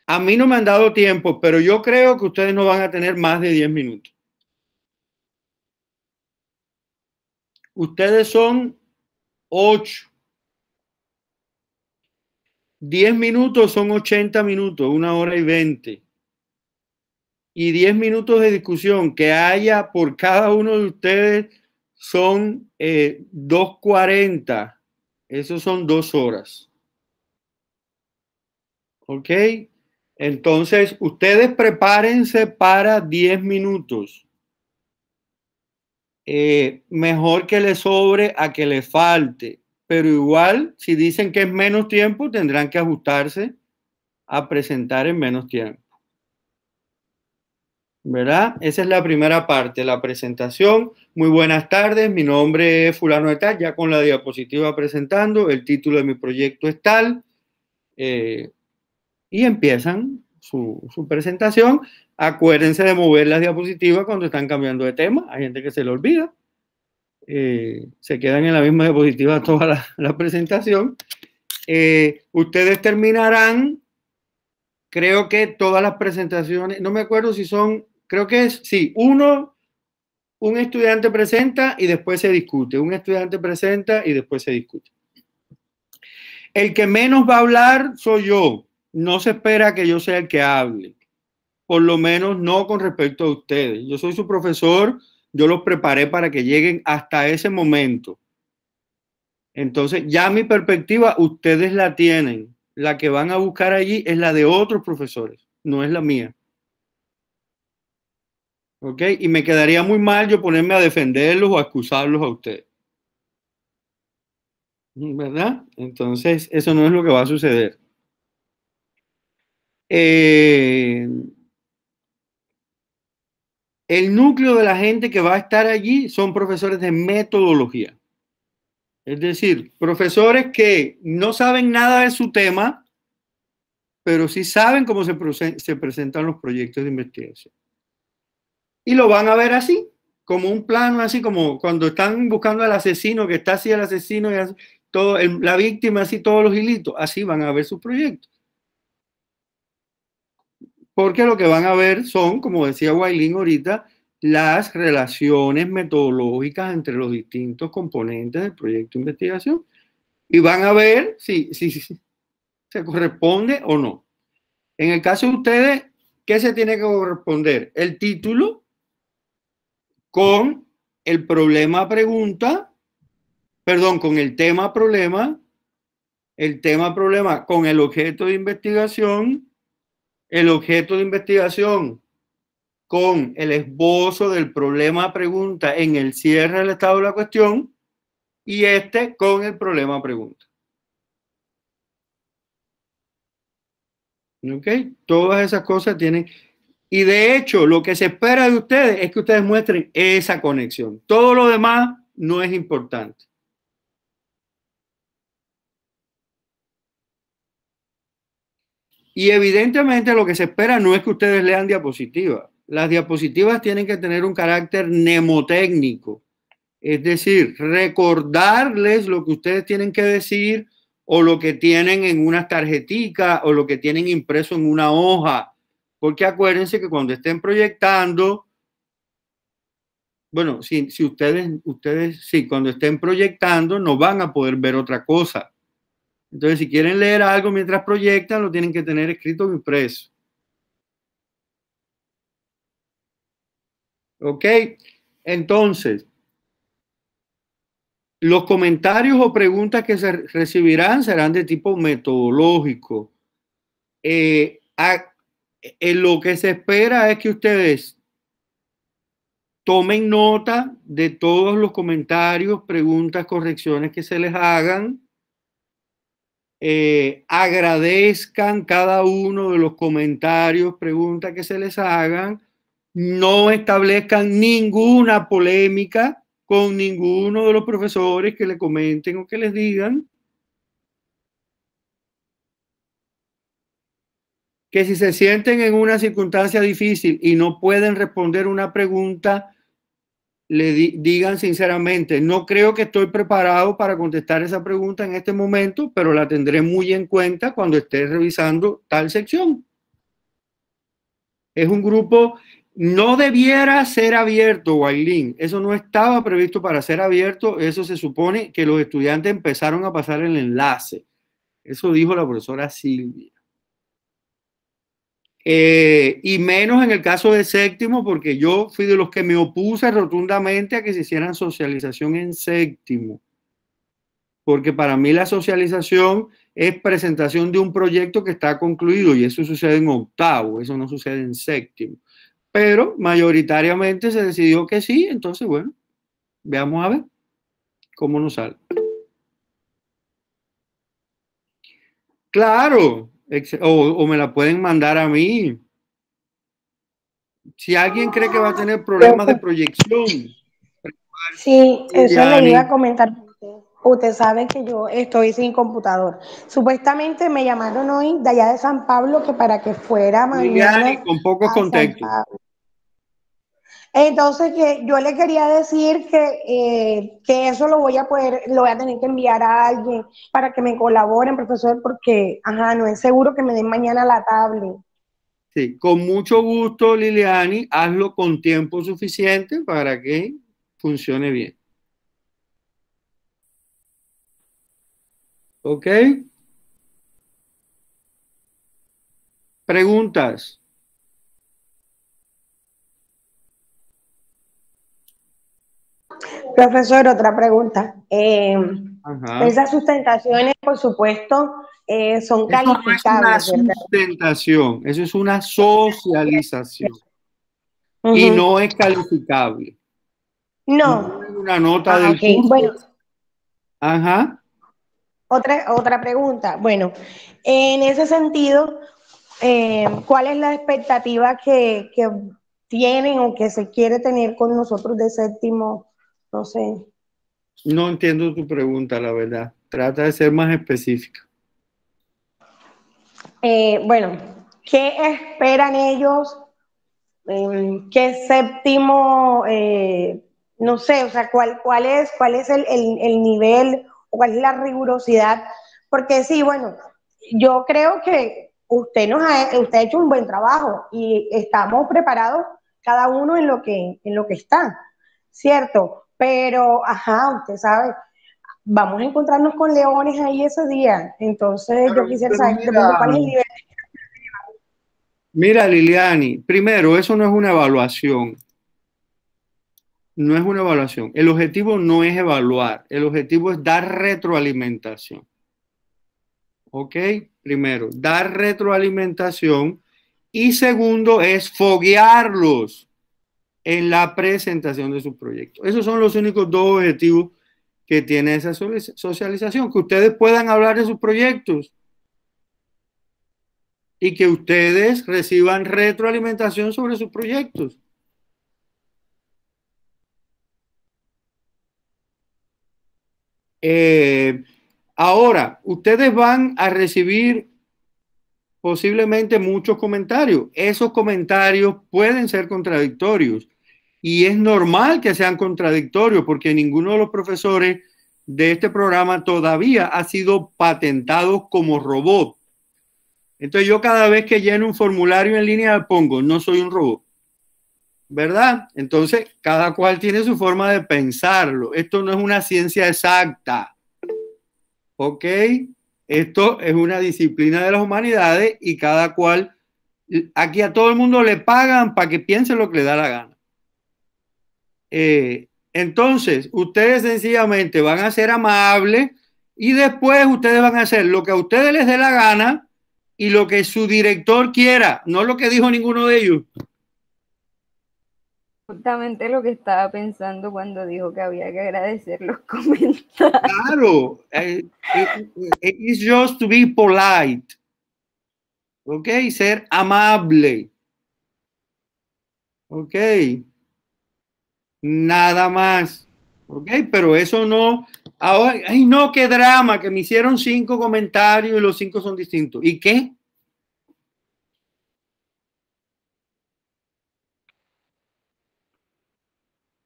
A mí no me han dado tiempo, pero yo creo que ustedes no van a tener más de 10 minutos. Ustedes son 8 10 minutos son 80 minutos, 1 hora y 20 Y 10 minutos de discusión que haya por cada uno de ustedes son 2.40. Eh, Eso son dos horas. ¿Ok? Entonces, ustedes prepárense para 10 minutos. Eh, mejor que le sobre a que le falte. Pero igual, si dicen que es menos tiempo, tendrán que ajustarse a presentar en menos tiempo. ¿Verdad? Esa es la primera parte, la presentación. Muy buenas tardes, mi nombre es Fulano de Tal, ya con la diapositiva presentando, el título de mi proyecto es tal. Eh, y empiezan su presentación Acuérdense de mover las diapositivas cuando están cambiando de tema. Hay gente que se le olvida. Eh, se quedan en la misma diapositiva toda la, presentación. Eh, ustedes terminarán, creo que todas las presentaciones, no me acuerdo si son, creo que es, sí, uno, un estudiante presenta y después se discute, un estudiante presenta y después se discute. El que menos va a hablar soy yo. No se espera que yo sea el que hable por lo menos no con respecto a ustedes. Yo soy su profesor, yo los preparé para que lleguen hasta ese momento. Entonces, ya mi perspectiva, ustedes la tienen. La que van a buscar allí es la de otros profesores, no es la mía. ¿Ok? Y me quedaría muy mal yo ponerme a defenderlos o a excusarlos a ustedes. ¿Verdad? Entonces, eso no es lo que va a suceder. Eh, el núcleo de la gente que va a estar allí son profesores de metodología. Es decir, profesores que no saben nada de su tema, pero sí saben cómo se, presentan los proyectos de investigación. Y lo van a ver así, como un plano, así como cuando están buscando al asesino, que está así el asesino, y la víctima, así todos los hilitos, así van a ver sus proyectos porque lo que van a ver son, como decía Wailin ahorita, las relaciones metodológicas entre los distintos componentes del proyecto de investigación y van a ver si, si, si se corresponde o no. En el caso de ustedes, ¿qué se tiene que corresponder? El título con el problema pregunta, perdón, con el tema problema, el tema problema con el objeto de investigación el objeto de investigación con el esbozo del problema pregunta en el cierre del estado de la cuestión y este con el problema pregunta. ¿Ok? Todas esas cosas tienen... Y de hecho, lo que se espera de ustedes es que ustedes muestren esa conexión. Todo lo demás no es importante. Y evidentemente lo que se espera no es que ustedes lean diapositivas. Las diapositivas tienen que tener un carácter mnemotécnico, es decir, recordarles lo que ustedes tienen que decir o lo que tienen en unas tarjetica, o lo que tienen impreso en una hoja. Porque acuérdense que cuando estén proyectando, bueno, si, si ustedes, ustedes, sí, cuando estén proyectando no van a poder ver otra cosa. Entonces, si quieren leer algo mientras proyectan, lo tienen que tener escrito impreso. ¿Ok? Entonces, los comentarios o preguntas que se recibirán serán de tipo metodológico. Eh, eh, lo que se espera es que ustedes tomen nota de todos los comentarios, preguntas, correcciones que se les hagan eh, agradezcan cada uno de los comentarios, preguntas que se les hagan, no establezcan ninguna polémica con ninguno de los profesores que le comenten o que les digan. Que si se sienten en una circunstancia difícil y no pueden responder una pregunta, le digan sinceramente, no creo que estoy preparado para contestar esa pregunta en este momento, pero la tendré muy en cuenta cuando esté revisando tal sección. Es un grupo, no debiera ser abierto, Wailin. Eso no estaba previsto para ser abierto. Eso se supone que los estudiantes empezaron a pasar el enlace. Eso dijo la profesora Silvia. Eh, y menos en el caso de séptimo, porque yo fui de los que me opuse rotundamente a que se hicieran socialización en séptimo. Porque para mí la socialización es presentación de un proyecto que está concluido y eso sucede en octavo, eso no sucede en séptimo. Pero mayoritariamente se decidió que sí, entonces bueno, veamos a ver cómo nos sale. Claro, o, me la pueden mandar a mí. Si alguien cree que va a tener problemas de proyección. Sí, eso le iba a comentar. Usted sabe que yo estoy sin computador. Supuestamente me llamaron hoy de allá de San Pablo que para que fuera mañana. con poco contexto entonces, que yo le quería decir eh, que, eso lo voy a poder, lo voy a tener que enviar a alguien para que me colaboren, profesor, porque, ajá, no es seguro que me den mañana la tablet. Sí, con mucho gusto, Liliani, hazlo con tiempo suficiente para que funcione bien. ¿Ok? Preguntas. Profesor, otra pregunta. Eh, esas sustentaciones, por supuesto, eh, son calificables. Eso es una sustentación, eso es una socialización. Y no es calificable. No. una nota ah, del Ajá. Otra, otra pregunta. Bueno, en ese sentido, eh, ¿cuál es la expectativa que, que tienen o que se quiere tener con nosotros de séptimo no sé. No entiendo tu pregunta, la verdad. Trata de ser más específica. Eh, bueno, ¿qué esperan ellos? Em, ¿Qué séptimo? Eh, no sé, o sea, ¿cuál, es, cuál es el, nivel o cuál es la rigurosidad? Porque sí, bueno, yo creo que usted nos ha, usted ha hecho un buen trabajo y estamos preparados cada uno en lo que, en lo que está, ¿cierto? Pero, ajá, usted sabe, vamos a encontrarnos con leones ahí ese día. Entonces, yo quisiera saber mira, cuál el Mira, Liliani, primero, eso no es una evaluación. No es una evaluación. El objetivo no es evaluar, el objetivo es dar retroalimentación. ¿Ok? Primero, dar retroalimentación. Y segundo es foguearlos en la presentación de su proyecto. Esos son los únicos dos objetivos que tiene esa socialización, que ustedes puedan hablar de sus proyectos y que ustedes reciban retroalimentación sobre sus proyectos. Eh, ahora, ustedes van a recibir posiblemente muchos comentarios. Esos comentarios pueden ser contradictorios y es normal que sean contradictorios porque ninguno de los profesores de este programa todavía ha sido patentado como robot. Entonces yo cada vez que lleno un formulario en línea pongo, no soy un robot. ¿Verdad? Entonces cada cual tiene su forma de pensarlo. Esto no es una ciencia exacta. ¿Ok? Esto es una disciplina de las humanidades y cada cual, aquí a todo el mundo le pagan para que piense lo que le da la gana. Eh, entonces, ustedes sencillamente van a ser amables y después ustedes van a hacer lo que a ustedes les dé la gana y lo que su director quiera, no lo que dijo ninguno de ellos. Justamente lo que estaba pensando cuando dijo que había que agradecer los comentarios. Claro, es eh, eh, it's just to be polite. Ok, ser amable. Ok nada más. ¿Ok? Pero eso no. Ahora, ay, no, qué drama, que me hicieron cinco comentarios y los cinco son distintos. ¿Y qué?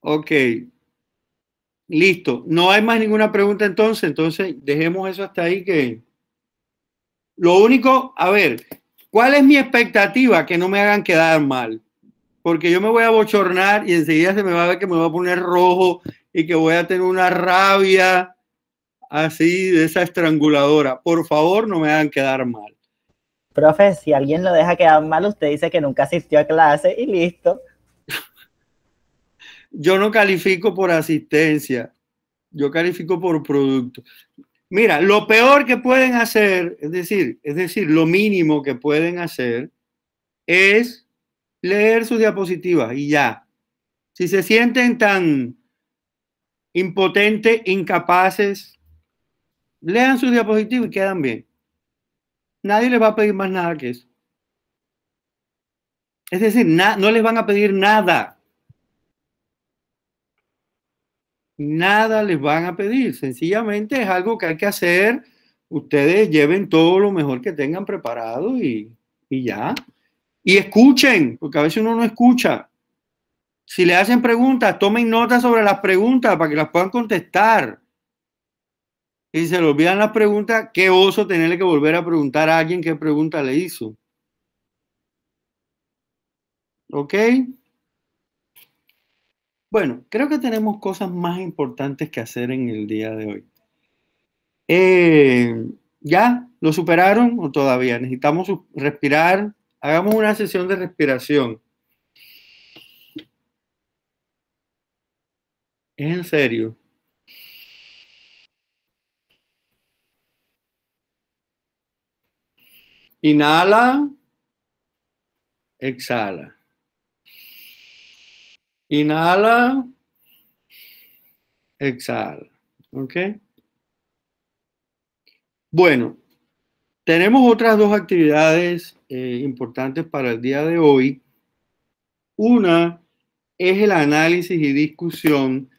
Ok. Listo. No hay más ninguna pregunta entonces. Entonces, dejemos eso hasta ahí que... Lo único, a ver, ¿cuál es mi expectativa? Que no me hagan quedar mal porque yo me voy a bochornar y enseguida se me va a ver que me voy a poner rojo y que voy a tener una rabia así de esa estranguladora. Por favor, no me hagan quedar mal. Profe, si alguien lo deja quedar mal, usted dice que nunca asistió a clase y listo. yo no califico por asistencia, yo califico por producto. Mira, lo peor que pueden hacer, es decir, es decir, lo mínimo que pueden hacer es leer sus diapositivas y ya. Si se sienten tan impotentes, incapaces, lean sus diapositivas y quedan bien. Nadie les va a pedir más nada que eso. Es decir, no les van a pedir nada. Nada les van a pedir. Sencillamente es algo que hay que hacer. Ustedes lleven todo lo mejor que tengan preparado y, y ya. Y escuchen, porque a veces uno no escucha. Si le hacen preguntas, tomen nota sobre las preguntas para que las puedan contestar. Y si se le olvidan las preguntas, qué oso tenerle que volver a preguntar a alguien qué pregunta le hizo. ¿Ok? Bueno, creo que tenemos cosas más importantes que hacer en el día de hoy. Eh, ¿Ya? ¿Lo superaron o todavía? Necesitamos respirar, Hagamos una sesión de respiración. en serio. Inhala, exhala. Inhala, exhala. ¿Ok? Bueno, tenemos otras dos actividades eh, importantes para el día de hoy. Una es el análisis y discusión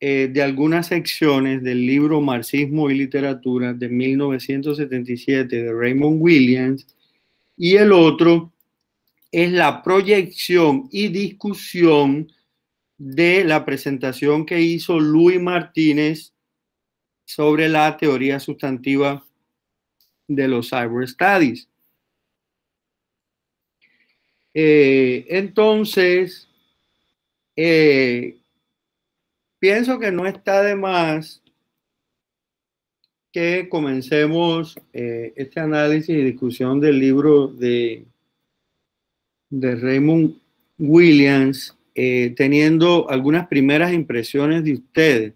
eh, de algunas secciones del libro Marxismo y Literatura de 1977 de Raymond Williams y el otro es la proyección y discusión de la presentación que hizo Luis Martínez sobre la teoría sustantiva de los Cyber Studies. Eh, entonces, eh, pienso que no está de más que comencemos eh, este análisis y discusión del libro de, de Raymond Williams, teniendo algunas primeras impresiones de ustedes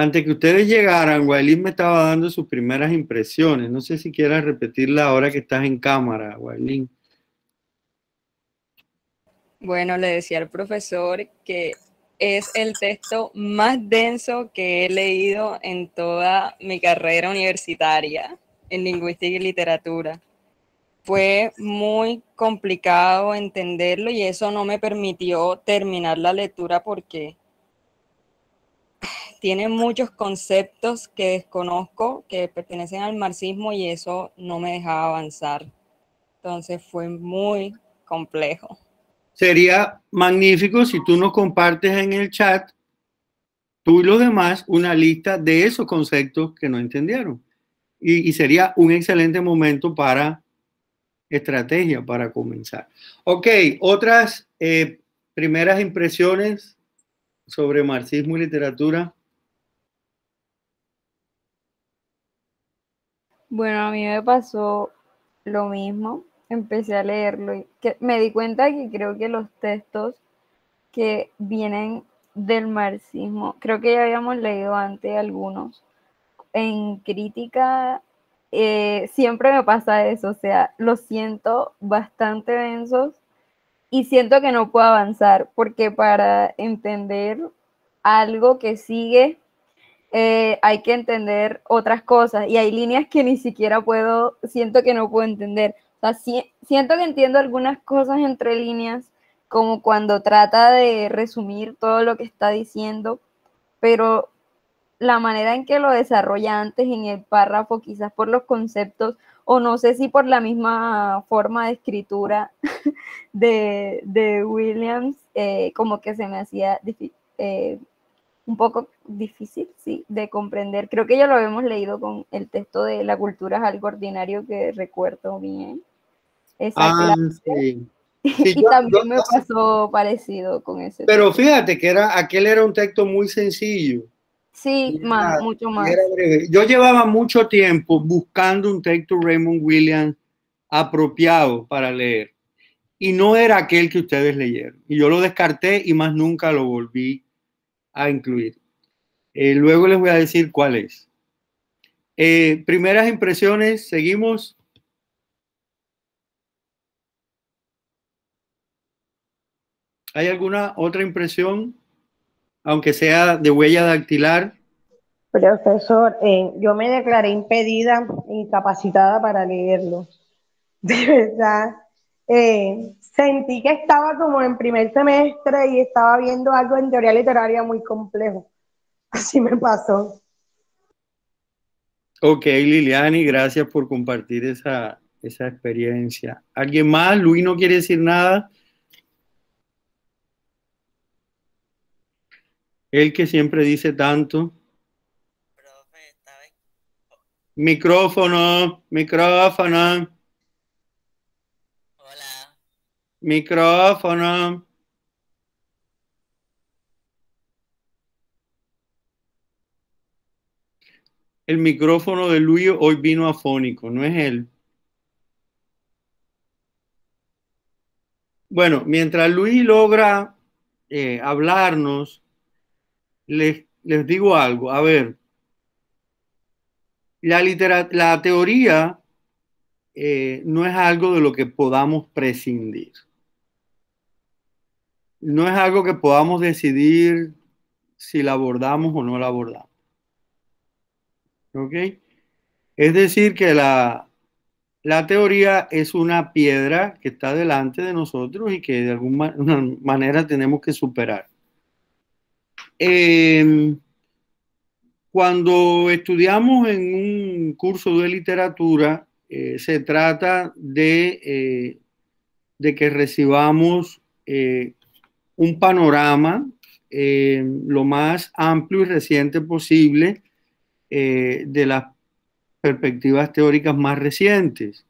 antes que ustedes llegaran, Wailin me estaba dando sus primeras impresiones. No sé si quieras repetirla ahora que estás en cámara, Wailin. Bueno, le decía al profesor que es el texto más denso que he leído en toda mi carrera universitaria en lingüística y literatura. Fue muy complicado entenderlo y eso no me permitió terminar la lectura porque tiene muchos conceptos que desconozco, que pertenecen al marxismo y eso no me dejaba avanzar. Entonces fue muy complejo. Sería magnífico si tú nos compartes en el chat, tú y los demás, una lista de esos conceptos que no entendieron. Y, sería un excelente momento para estrategia, para comenzar. Ok, otras eh, primeras impresiones sobre marxismo y literatura? Bueno, a mí me pasó lo mismo. Empecé a leerlo y me di cuenta que creo que los textos que vienen del marxismo, creo que ya habíamos leído antes algunos, en crítica eh, siempre me pasa eso, o sea, los siento bastante densos y siento que no puedo avanzar porque para entender algo que sigue eh, hay que entender otras cosas y hay líneas que ni siquiera puedo, siento que no puedo entender. O siento que entiendo algunas cosas entre líneas, como cuando trata de resumir todo lo que está diciendo, pero la manera en que lo desarrolla antes en el párrafo, quizás por los conceptos, o no sé si por la misma forma de escritura de, Williams, eh, como que se me hacía difícil. Eh, un poco difícil, sí, de comprender. Creo que ya lo habíamos leído con el texto de La cultura es algo ordinario que recuerdo bien. ah, Sí. y también me pasó parecido con ese. Pero fíjate que era, aquel era un texto muy sencillo. Sí, más, mucho más. Yo llevaba mucho tiempo buscando un texto Raymond Williams apropiado para leer. Y no era aquel que ustedes leyeron. Y yo lo descarté y más nunca lo volví a incluir. Eh, luego les voy a decir cuáles. Eh, primeras impresiones, seguimos. ¿Hay alguna otra impresión, aunque sea de huella dactilar? Profesor, eh, yo me declaré impedida, incapacitada para leerlo. De verdad, eh, sentí que estaba como en primer semestre y estaba viendo algo en teoría literaria muy complejo. Así me pasó. Ok, Liliani, gracias por compartir esa, experiencia. ¿Alguien más? Luis no quiere decir nada. El que siempre dice tanto. Micrófono, micrófono. Micrófono. El micrófono de Luis hoy vino afónico, no es él. Bueno, mientras Luis logra eh, hablarnos, les, digo algo. A ver, la, la teoría eh, no es algo de lo que podamos prescindir no es algo que podamos decidir si la abordamos o no la abordamos. ¿Ok? Es decir, que la, la teoría es una piedra que está delante de nosotros y que de alguna manera tenemos que superar. Em, cuando estudiamos en un curso de literatura, eh, se trata de, eh, de que recibamos eh, un panorama eh, lo más amplio y reciente posible eh, de las perspectivas teóricas más recientes.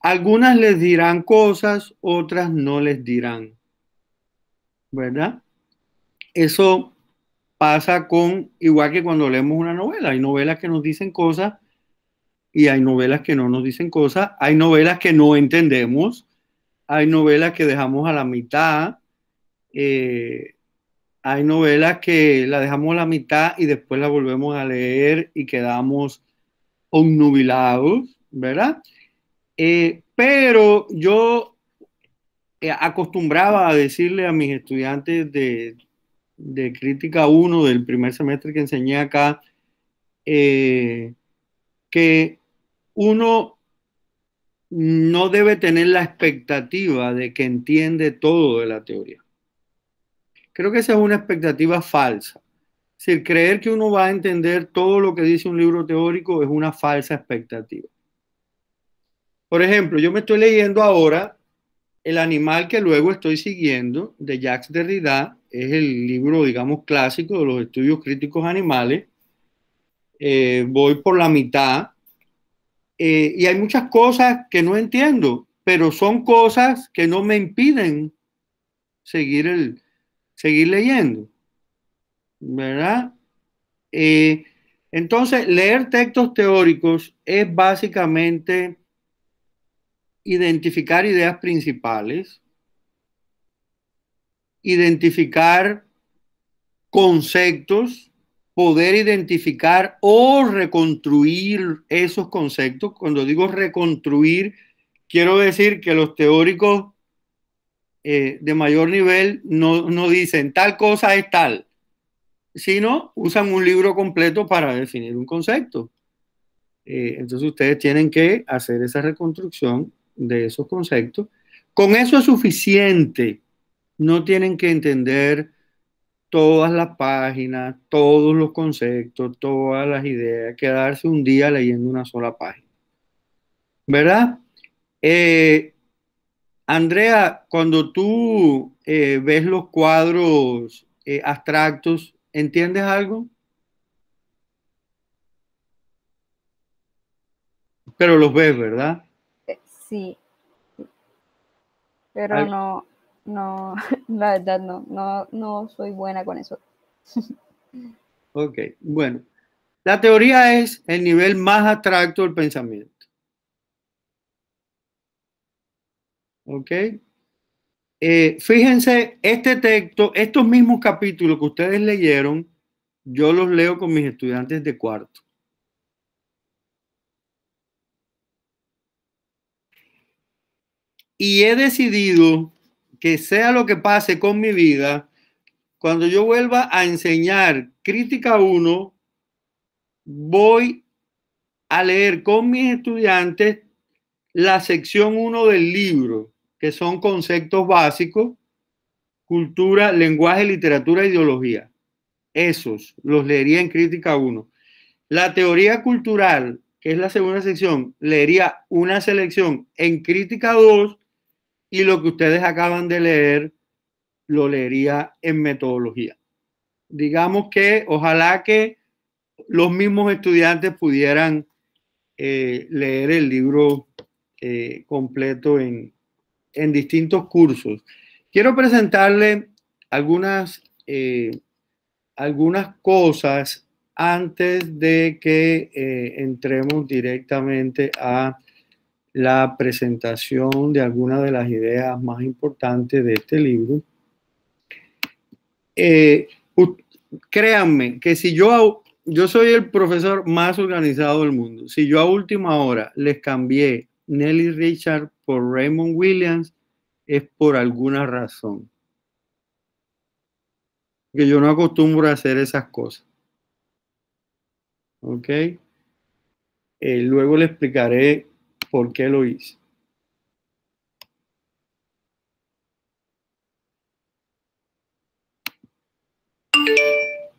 Algunas les dirán cosas, otras no les dirán. ¿Verdad? Eso pasa con, igual que cuando leemos una novela, hay novelas que nos dicen cosas y hay novelas que no nos dicen cosas, hay novelas que no entendemos, hay novelas que dejamos a la mitad, eh, hay novelas que la dejamos a la mitad y después la volvemos a leer y quedamos omnubilados, ¿verdad? Eh, pero yo eh, acostumbraba a decirle a mis estudiantes de, Crítica 1 del primer semestre que enseñé acá, que uno no debe tener la expectativa de que entiende todo de la teoría. Creo que esa es una expectativa falsa. Es decir, creer que uno va a entender todo lo que dice un libro teórico es una falsa expectativa. Por ejemplo, yo me estoy leyendo ahora El animal que luego estoy siguiendo de Jacques Derrida, es el libro, digamos, clásico de los estudios críticos animales. Eh, voy por la mitad eh, y hay muchas cosas que no entiendo, pero son cosas que no me impiden seguir el, seguir leyendo, ¿verdad? Eh, entonces, leer textos teóricos es básicamente identificar ideas principales, identificar conceptos, poder identificar o reconstruir esos conceptos. Cuando digo reconstruir, quiero decir que los teóricos eh, de mayor nivel no, dicen tal cosa es tal, sino usan un libro completo para definir un concepto. Eh, entonces ustedes tienen que hacer esa reconstrucción de esos conceptos. Con eso es suficiente. No tienen que entender todas las páginas, todos los conceptos, todas las ideas, quedarse un día leyendo una sola página. ¿Verdad? Eh, Andrea, cuando tú eh, ves los cuadros eh, abstractos, ¿entiendes algo? Pero los ves, ¿verdad? Eh, sí. Pero no, no, la verdad no, no, no soy buena con eso. Ok, bueno. La teoría es el nivel más abstracto del pensamiento. ¿Ok? Eh, fíjense, este texto, estos mismos capítulos que ustedes leyeron, yo los leo con mis estudiantes de cuarto. Y he decidido que sea lo que pase con mi vida, cuando yo vuelva a enseñar crítica 1, voy a leer con mis estudiantes la sección 1 del libro que son conceptos básicos, cultura, lenguaje, literatura, ideología. Esos los leería en Crítica 1. La teoría cultural, que es la segunda sección, leería una selección en Crítica 2 y lo que ustedes acaban de leer lo leería en metodología. Digamos que ojalá que los mismos estudiantes pudieran eh, leer el libro eh, completo en, en distintos cursos. Quiero presentarle algunas, eh, algunas cosas antes de que eh, entremos directamente a la presentación de algunas de las ideas más importantes de este libro. Eh, créanme que si yo, yo soy el profesor más organizado del mundo, si yo a última hora les cambié Nelly Richard por Raymond Williams es por alguna razón. Que yo no acostumbro a hacer esas cosas. ¿Ok? Eh, luego le explicaré por qué lo hice.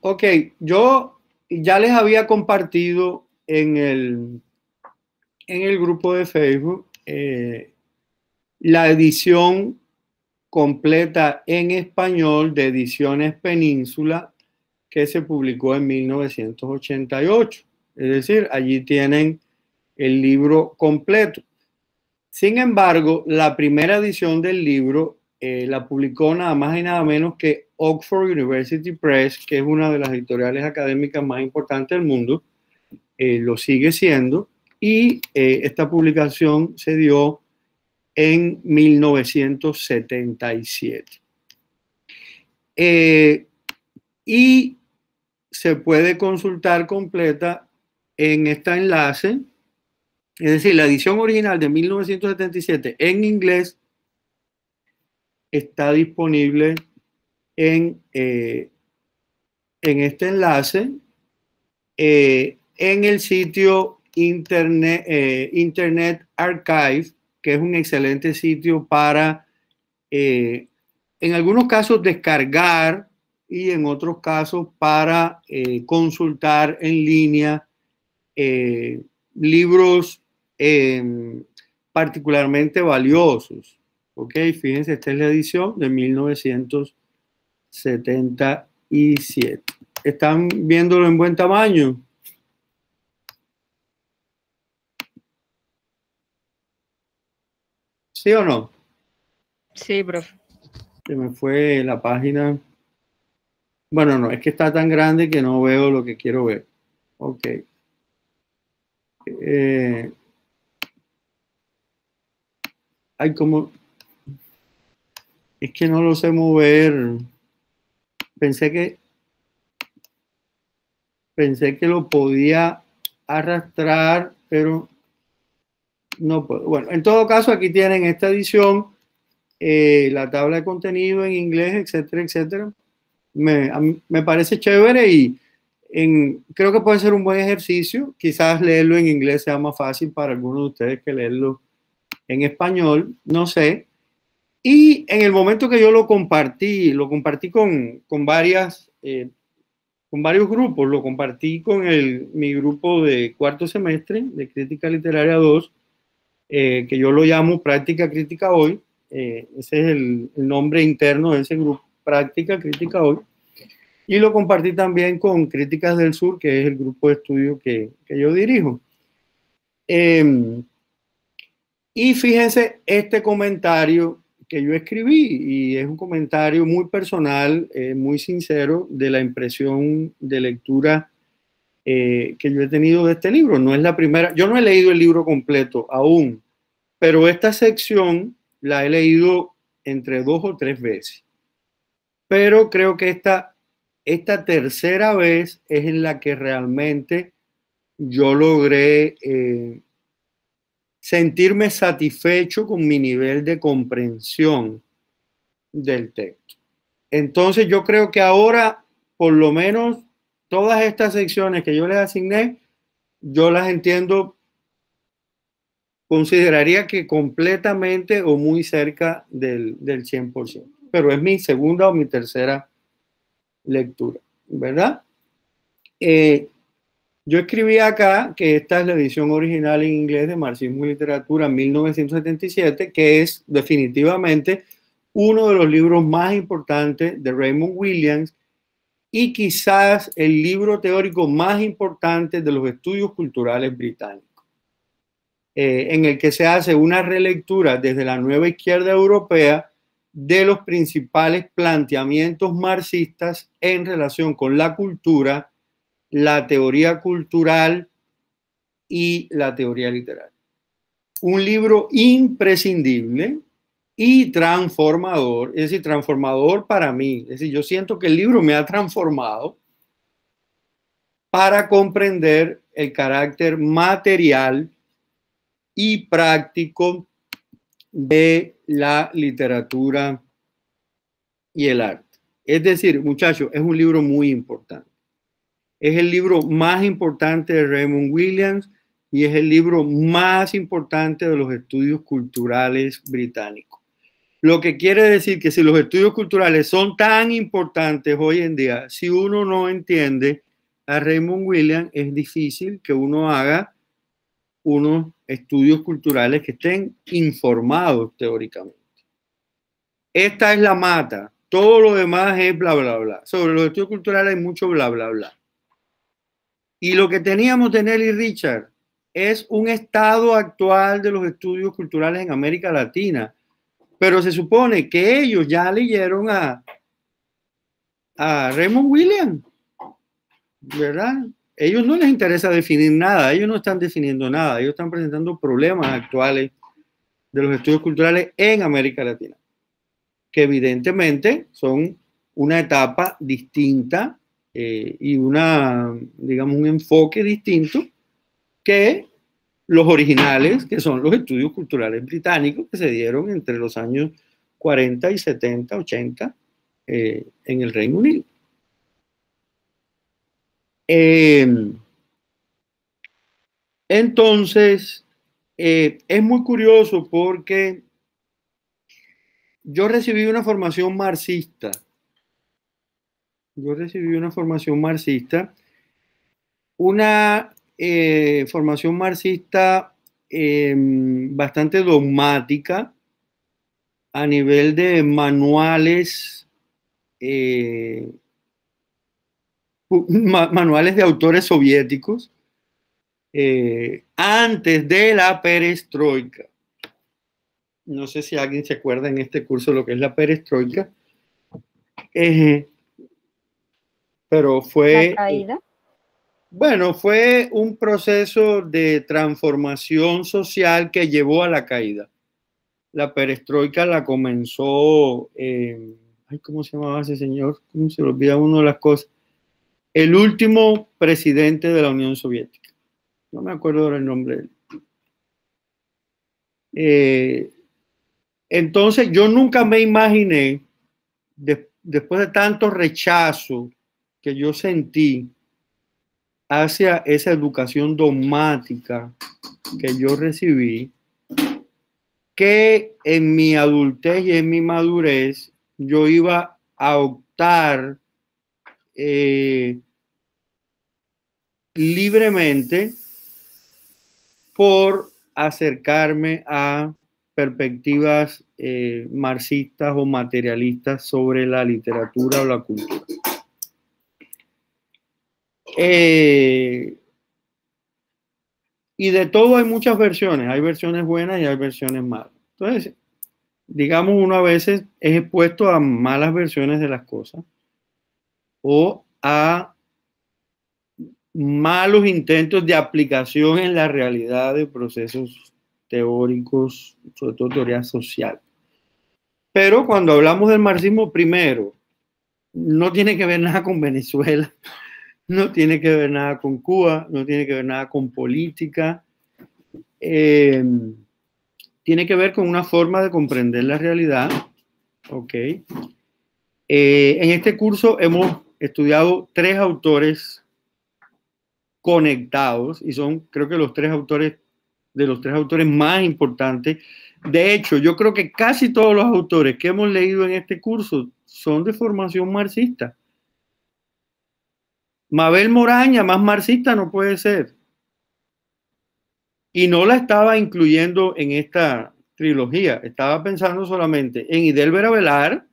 Ok, yo ya les había compartido en el en el grupo de Facebook eh, la edición completa en español de Ediciones Península que se publicó en 1988. Es decir, allí tienen el libro completo. Sin embargo, la primera edición del libro eh, la publicó nada más y nada menos que Oxford University Press, que es una de las editoriales académicas más importantes del mundo, eh, lo sigue siendo, y eh, esta publicación se dio en 1977. Eh, y se puede consultar completa en este enlace. Es decir, la edición original de 1977 en inglés está disponible en, eh, en este enlace en el sitio Internet, eh, Internet Archive, que es un excelente sitio para, eh, en algunos casos, descargar y en otros casos para eh, consultar en línea libros em, particularmente valiosos. Ok, fíjense, esta es la edición de 1977. Están viéndolo en buen tamaño. ¿Sí o no? Sí, profe. Se me fue la página. Bueno, no, es que está tan grande que no veo lo que quiero ver. Ok. Eh, ay, hay como... Es que no lo sé mover. Pensé que... Pensé que lo podía arrastrar, pero bueno, en todo caso, aquí tienen esta edición, eh, la tabla de contenido en inglés, etcétera, etcétera. Me, parece chévere y creo que puede ser un buen ejercicio. Quizás leerlo en inglés sea más fácil para algunos de ustedes que leerlo en español, no sé. Y en el momento que yo lo compartí, lo compartí con, varias, eh, con varios grupos, lo compartí con mi grupo de cuarto semestre de Crítica Literaria 2, eh, que yo lo llamo Práctica Crítica Hoy, eh, ese es el, nombre interno de ese grupo, Práctica Crítica Hoy, y lo compartí también con Críticas del Sur, que es el grupo de estudio que, que yo dirijo. Em, y fíjense este comentario que yo escribí, y es un comentario muy personal, eh, muy sincero, de la impresión de lectura eh, que yo he tenido de este libro. No es la primera, yo no he leído el libro completo aún, pero esta sección la he leído entre dos o tres veces. Pero creo que esta, esta tercera vez es en la que realmente yo logré eh, sentirme satisfecho con mi nivel de comprensión del texto. Entonces yo creo que ahora, por lo menos todas estas secciones que yo les asigné, yo las entiendo, consideraría que completamente o muy cerca del, del 100%. Pero es mi segunda o mi tercera lectura, ¿verdad? Eh, yo escribí acá que esta es la edición original en inglés de Marxismo y Literatura 1977, que es definitivamente uno de los libros más importantes de Raymond Williams y quizás el libro teórico más importante de los estudios culturales británicos, eh, en el que se hace una relectura desde la nueva izquierda europea de los principales planteamientos marxistas en relación con la cultura, la teoría cultural y la teoría literaria. Un libro imprescindible y transformador, es decir, transformador para mí. Es decir, yo siento que el libro me ha transformado para comprender el carácter material y práctico de la literatura y el arte. Es decir, muchachos, es un libro muy importante. Es el libro más importante de Raymond Williams y es el libro más importante de los estudios culturales británicos. Lo que quiere decir que si los estudios culturales son tan importantes hoy en día, si uno no entiende a Raymond Williams, es difícil que uno haga unos estudios culturales que estén informados teóricamente. Esta es la mata, todo lo demás es bla, bla, bla. Sobre los estudios culturales hay mucho bla, bla, bla. Y lo que teníamos de Nelly Richard es un estado actual de los estudios culturales en América Latina pero se supone que ellos ya leyeron a, a Raymond Williams, ¿verdad? Ellos no les interesa definir nada, ellos no están definiendo nada, ellos están presentando problemas actuales de los estudios culturales en América Latina, que evidentemente son una etapa distinta eh, y una, digamos, un enfoque distinto que los originales, que son los estudios culturales británicos que se dieron entre los años 40 y 70, 80 eh, en el Reino Unido. Em, entonces, eh, es muy curioso porque yo recibí una formación marxista. Yo recibí una formación marxista, una eh, formación marxista em, bastante dogmática a nivel de manuales, eh, manuales de autores soviéticos eh, antes de la perestroika. No sé si alguien se acuerda en este curso lo que es la perestroika pero fue bueno, fue un proceso de transformación social que llevó a la caída. La perestroika la comenzó, eh, ¿cómo se llamaba ese señor? ¿Cómo se olvida uno de las cosas? El último presidente de la Unión Soviética. No me acuerdo ahora el nombre eh, entonces, yo nunca me imaginé, después de tanto rechazo que yo sentí, hacia esa educación dogmática que yo recibí, que en mi adultez y en mi madurez yo iba a optar eh, libremente por acercarme a perspectivas eh, marxistas o materialistas sobre la literatura o la cultura. Eh, y de todo hay muchas versiones, hay versiones buenas y hay versiones malas. Entonces, digamos, uno a veces es expuesto a malas versiones de las cosas o a malos intentos de aplicación en la realidad de procesos teóricos, sobre todo teoría social. Pero cuando hablamos del marxismo primero, no tiene que ver nada con Venezuela, no tiene que ver nada con Cuba, no tiene que ver nada con política, eh, tiene que ver con una forma de comprender la realidad. Ok. Eh, en este curso hemos estudiado tres autores conectados y son, creo que los tres autores, de los tres autores más importantes. De hecho, yo creo que casi todos los autores que hemos leído en este curso son de formación marxista. Mabel Moraña, más marxista no puede ser. Y no la estaba incluyendo en esta trilogía, estaba pensando solamente en vera Velar,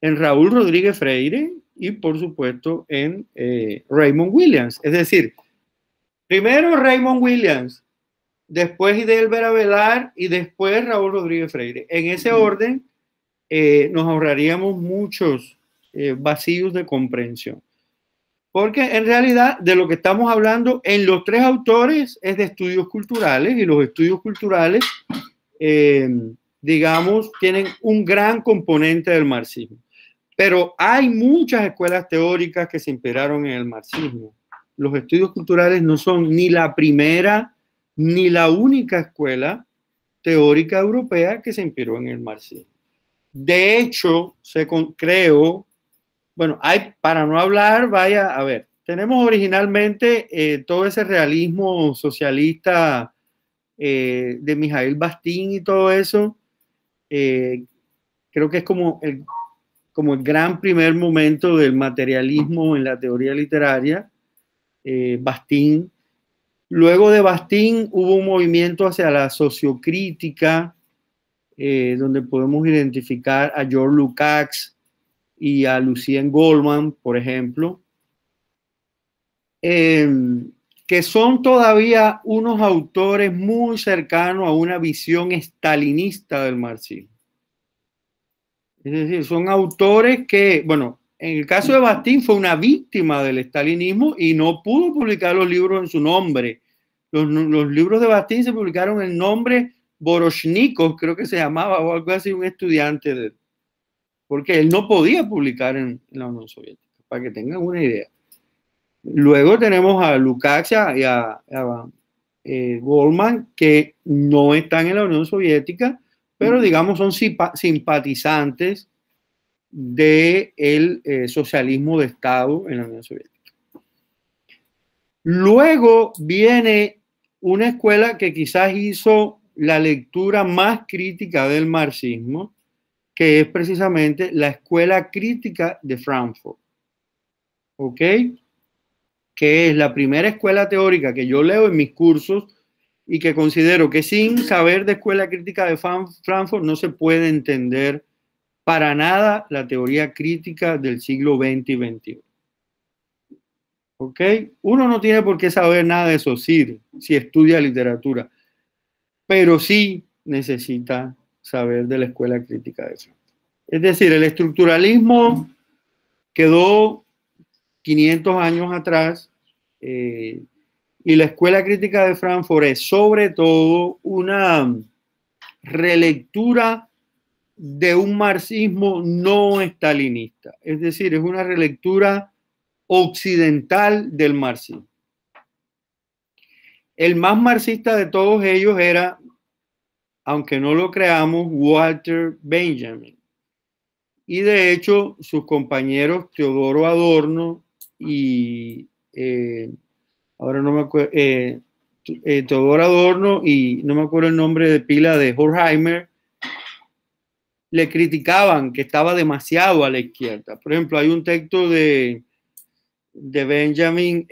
en Raúl Rodríguez Freire y por supuesto en eh, Raymond Williams. Es decir, primero Raymond Williams, después vera Velar y después Raúl Rodríguez Freire. En ese orden eh, nos ahorraríamos muchos eh, vacíos de comprensión porque en realidad de lo que estamos hablando en los tres autores es de estudios culturales y los estudios culturales, eh, digamos, tienen un gran componente del marxismo. Pero hay muchas escuelas teóricas que se inspiraron en el marxismo. Los estudios culturales no son ni la primera ni la única escuela teórica europea que se inspiró en el marxismo. De hecho, se creó bueno, hay, para no hablar, vaya, a ver, tenemos originalmente eh, todo ese realismo socialista eh, de Mijael Bastín y todo eso. Eh, creo que es como el, como el gran primer momento del materialismo en la teoría literaria, Bastín. Luego de Bastín hubo un movimiento hacia la sociocrítica, donde podemos identificar a George Lukács, y a Lucien Goldman, por ejemplo, em, que son todavía unos autores muy cercanos a una visión estalinista del marxismo. Es decir, son autores que, bueno, en el caso de Bastín fue una víctima del estalinismo y no pudo publicar los libros en su nombre. Los, libros de Bastín se publicaron en nombre Boroshnikov, creo que se llamaba, o algo así, un estudiante de porque él no podía publicar en, la Unión Soviética, para que tengan una idea. Luego tenemos a Lukács y a, eh, Goldman, que no están en la Unión Soviética, pero digamos son simpatizantes del de el eh, socialismo de Estado en la Unión Soviética. Luego viene una escuela que quizás hizo la lectura más crítica del marxismo, que es precisamente la Escuela Crítica de Frankfurt. ¿Ok? Que es la primera escuela teórica que yo leo en mis cursos y que considero que sin saber de Escuela Crítica de Frankfurt no se puede entender para nada la teoría crítica del siglo XX y XXI. ¿Ok? Uno no tiene por qué saber nada de eso, si estudia literatura, pero sí necesita saber de la escuela crítica de Frankfurt, Es decir, el estructuralismo quedó 500 años atrás eh, y la escuela crítica de Frankfurt es sobre todo una relectura de un marxismo no estalinista, es decir, es una relectura occidental del marxismo. El más marxista de todos ellos era aunque no lo creamos, Walter Benjamin. Y de hecho, sus compañeros Teodoro Adorno y eh, ahora no me acuerdo, eh, eh, Teodoro Adorno y no me acuerdo el nombre de pila de Horheimer, le criticaban que estaba demasiado a la izquierda. Por ejemplo, hay un texto de, de Benjamin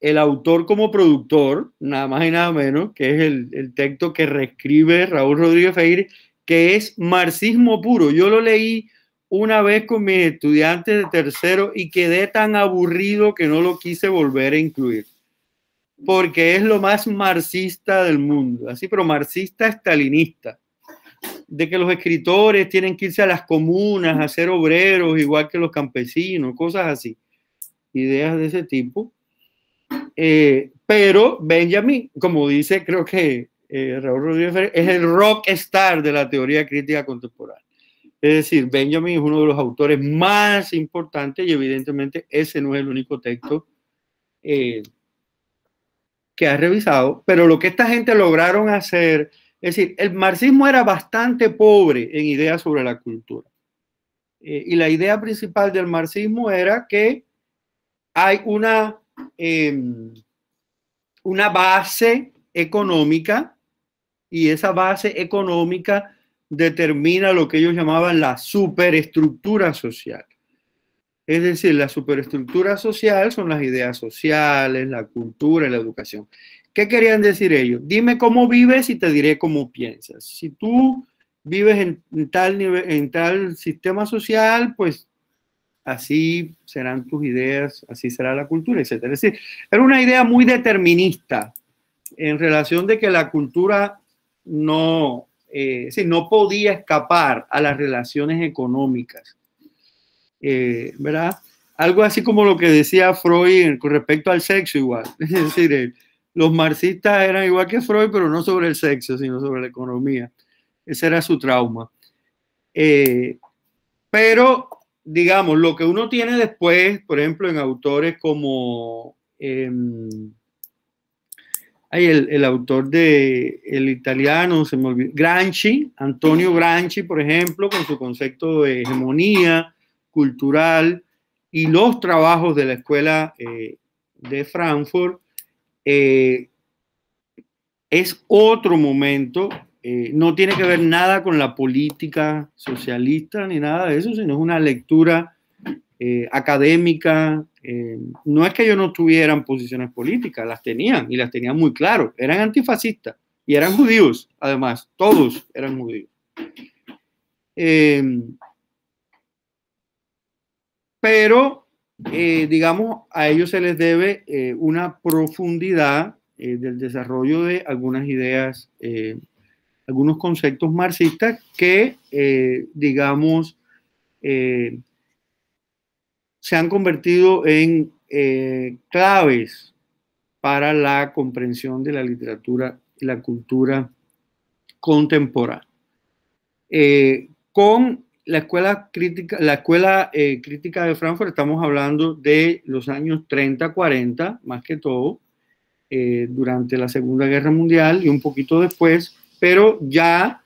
el autor como productor, nada más y nada menos, que es el, texto que reescribe Raúl Rodríguez Feire, que es marxismo puro. Yo lo leí una vez con mis estudiantes de tercero y quedé tan aburrido que no lo quise volver a incluir, porque es lo más marxista del mundo, así, pero marxista estalinista, de que los escritores tienen que irse a las comunas a ser obreros, igual que los campesinos, cosas así, ideas de ese tipo eh, pero Benjamin, como dice, creo que eh, Raúl Rodríguez es el rock star de la teoría crítica contemporánea. Es decir, Benjamin es uno de los autores más importantes y evidentemente ese no es el único texto eh, que ha revisado, pero lo que esta gente lograron hacer, es decir, el marxismo era bastante pobre en ideas sobre la cultura. y la idea principal del marxismo era que hay una Em, una base económica y esa base económica determina lo que ellos llamaban la superestructura social. Es decir, la superestructura social son las ideas sociales, la cultura y la educación. ¿Qué querían decir ellos? Dime cómo vives y te diré cómo piensas. Si tú vives en, tal, nivel, en tal sistema social, pues así serán tus ideas, así será la cultura, etc. Es decir, era una idea muy determinista en relación de que la cultura no, eh, no podía escapar a las relaciones económicas. Eh, ¿Verdad? Algo así como lo que decía Freud con respecto al sexo igual. Es decir, los marxistas eran igual que Freud, pero no sobre el sexo, sino sobre la economía. Ese era su trauma. Eh, pero digamos, lo que uno tiene después, por ejemplo, en autores como hay em, el, autor de el italiano, se me olvidó, Granchi, Antonio Granchi, por ejemplo, con su concepto de hegemonía cultural y los trabajos de la escuela eh, de Frankfurt, eh, es otro momento eh, no tiene que ver nada con la política socialista ni nada de eso, sino es una lectura eh, académica. Eh, no es que ellos no tuvieran posiciones políticas, las tenían y las tenían muy claro. Eran antifascistas y eran judíos, además, todos eran judíos. Em, pero, digamos, a ellos se les debe una profundidad del desarrollo de algunas ideas algunos conceptos marxistas que, eh, digamos, eh, se han convertido en eh, claves para la comprensión de la literatura y la cultura contemporánea. con la escuela crítica, la escuela, crítica de Frankfurt, estamos hablando de los años 30, 40, más que todo, durante la Segunda Guerra Mundial y un poquito después, pero ya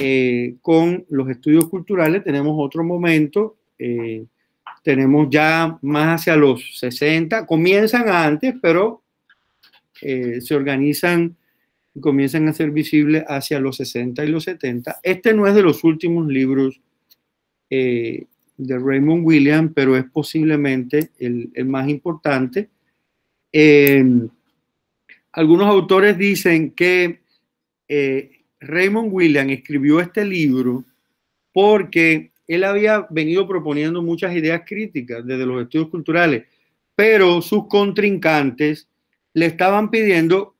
eh, con los estudios culturales tenemos otro momento, eh, tenemos ya más hacia los 60, comienzan antes, pero eh, se organizan y comienzan a ser visibles hacia los 60 y los 70. Este no es de los últimos libros de Raymond Williams, pero es posiblemente el más importante. algunos autores dicen que eh, Raymond Williams escribió este libro porque él había venido proponiendo muchas ideas críticas desde los estudios culturales, pero sus contrincantes le estaban pidiendo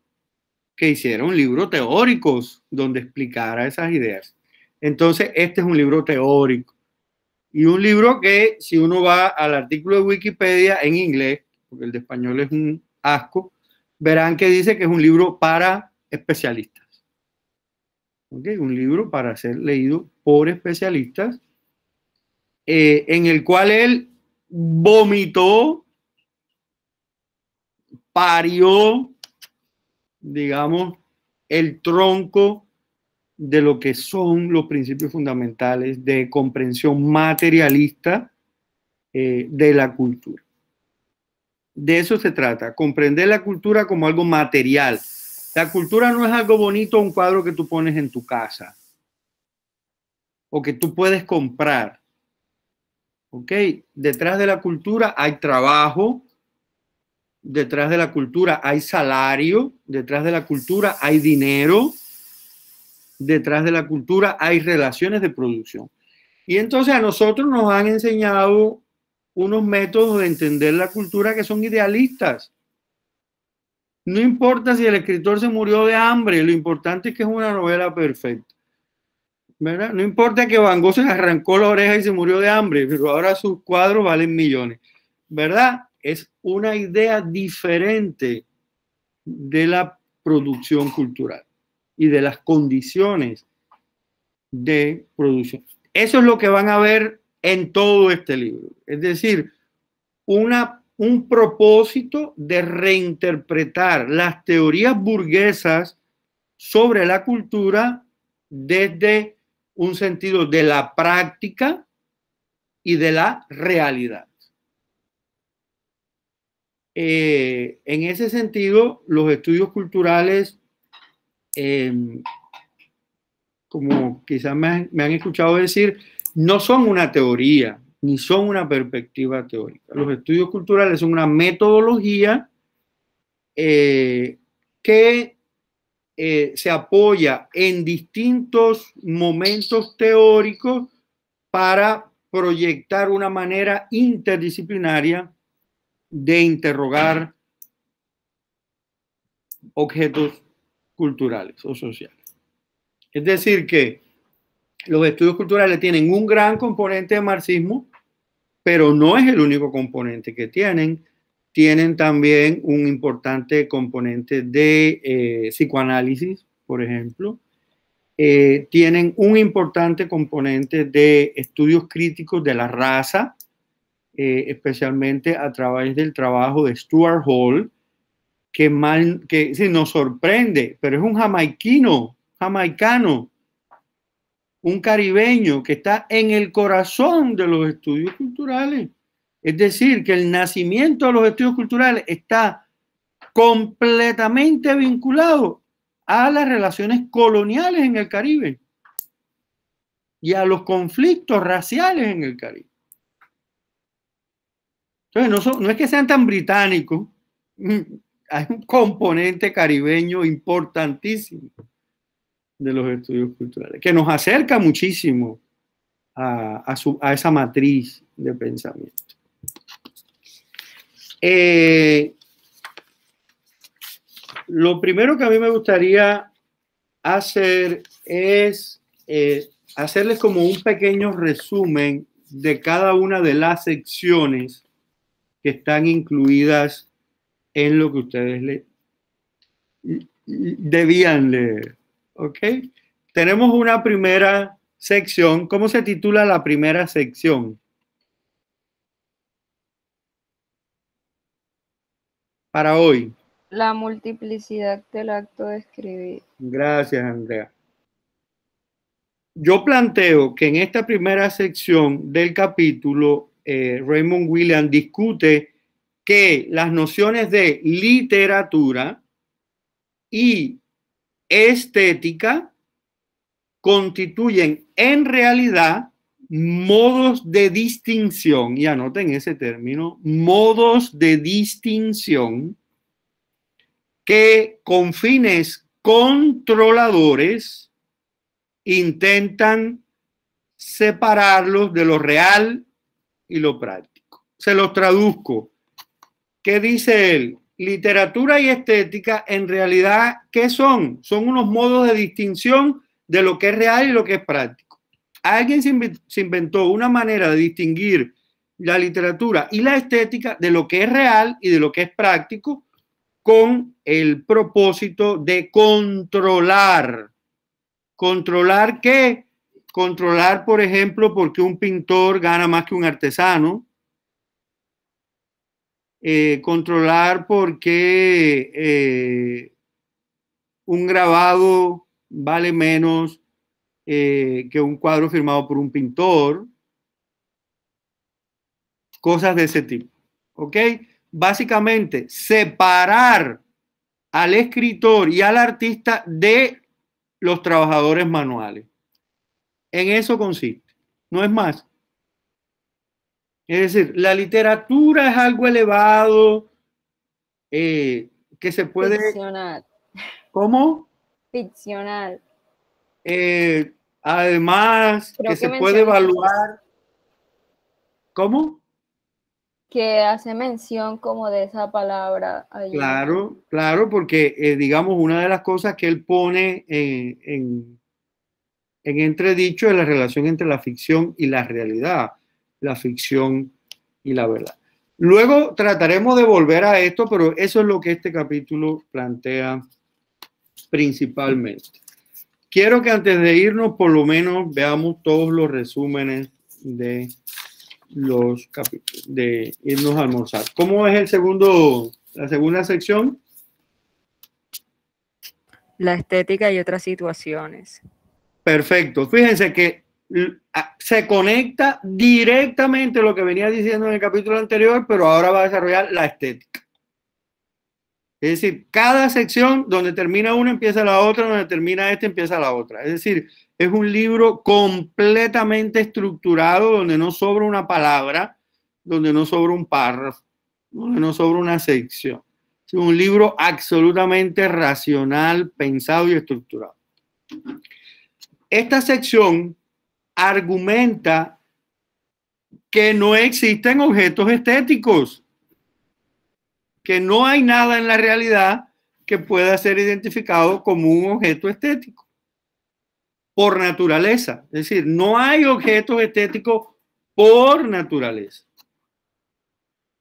que hiciera un libro teórico donde explicara esas ideas. Entonces, este es un libro teórico. Y un libro que, si uno va al artículo de Wikipedia en inglés, porque el de español es un asco, verán que dice que es un libro para especialistas un libro para ser leído por especialistas, eh, en el cual él vomitó, parió, digamos, el tronco de lo que son los principios fundamentales de comprensión materialista eh, de la cultura. De eso se trata, comprender la cultura como algo material, la cultura no es algo bonito, un cuadro que tú pones en tu casa o que tú puedes comprar. ¿Ok? Detrás de la cultura hay trabajo, detrás de la cultura hay salario, detrás de la cultura hay dinero, detrás de la cultura hay relaciones de producción. Y entonces a nosotros nos han enseñado unos métodos de entender la cultura que son idealistas. No importa si el escritor se murió de hambre, lo importante es que es una novela perfecta. No importa que Van Gogh se arrancó la oreja y se murió de hambre, pero ahora sus cuadros valen millones. ¿Verdad? Es una idea diferente de la producción cultural y de las condiciones de producción. Eso es lo que van a ver en todo este libro. Es decir, una un propósito de reinterpretar las teorías burguesas sobre la cultura desde un sentido de la práctica y de la realidad. Eh, en ese sentido, los estudios culturales, em, como quizás me han escuchado decir, no son una teoría, ni son una perspectiva teórica. Los estudios culturales son una metodología eh, que eh, se apoya en distintos momentos teóricos para proyectar una manera interdisciplinaria de interrogar objetos culturales o sociales. Es decir, que los estudios culturales tienen un gran componente de marxismo, pero no es el único componente que tienen. Tienen también un importante componente de eh, psicoanálisis, por ejemplo. Eh, tienen un importante componente de estudios críticos de la raza, eh, especialmente a través del trabajo de Stuart Hall, que, nos sorprende, pero es un jamaiquino, jamaicano, un caribeño que está en el corazón de los estudios culturales. Es decir, que el nacimiento de los estudios culturales está completamente vinculado a las relaciones coloniales en el Caribe y a los conflictos raciales en el Caribe. Entonces, no, es que sean tan británicos, mm, hay un componente caribeño importantísimo de los estudios culturales, que nos acerca muchísimo a, esa matriz de pensamiento. Eh, lo primero que a mí me gustaría hacer es eh, hacerles como un pequeño resumen de cada una de las secciones que están incluidas en lo que ustedes le, debían leer. ¿Ok? Tenemos una primera sección. ¿Cómo se titula la primera sección? Para hoy. La multiplicidad del acto de escribir. Gracias, Andrea. Yo planteo que en esta primera sección del capítulo, eh, Raymond Williams discute que las nociones de literatura y estética constituyen en realidad modos de distinción, y anoten ese término, modos de distinción que con fines controladores intentan separarlos de lo real y lo práctico. Se los traduzco. ¿Qué dice él? literatura y estética, en realidad, ¿qué son? Son unos modos de distinción de lo que es real y lo que es práctico. Alguien se inventó una manera de distinguir la literatura y la estética de lo que es real y de lo que es práctico con el propósito de controlar. ¿Controlar qué? Controlar, por ejemplo, porque un pintor gana más que un artesano, eh, controlar por qué eh, un grabado vale menos eh, que un cuadro firmado por un pintor, cosas de ese tipo. ¿Ok? Básicamente, separar al escritor y al artista de los trabajadores manuales. En eso consiste, no es más. Es decir, la literatura es algo elevado eh, que se puede... Ficcional. ¿Cómo? Ficcional. Eh, además, que, se puede evaluar... ¿Cómo? que hace mención como de esa palabra. Claro, claro, porque eh, digamos una de las cosas que él pone en, en, entredicho es la relación entre la ficción y la realidad la ficción y la verdad. Luego trataremos de volver a esto, pero eso es lo que este capítulo plantea principalmente. Quiero que antes de irnos, por lo menos veamos todos los resúmenes de los capítulos, de irnos a almorzar. ¿Cómo es el segundo, la segunda sección? La estética y otras situaciones. Perfecto. Fíjense que Ah, se conecta directamente lo que venía diciendo en el capítulo anterior, pero ahora va a desarrollar la estética. Es decir, cada sección donde termina una empieza la otra, donde termina esta empieza la otra. Es decir, es un libro completamente estructurado donde no sobra una palabra, donde no sobra un párrafo, donde no sobra una sección. Es un libro absolutamente racional, pensado y estructurado. Esta sección argumenta que no existen objetos estéticos, que no hay nada en la realidad que pueda ser identificado como un objeto estético por naturaleza. Es decir, no hay objetos estéticos por naturaleza,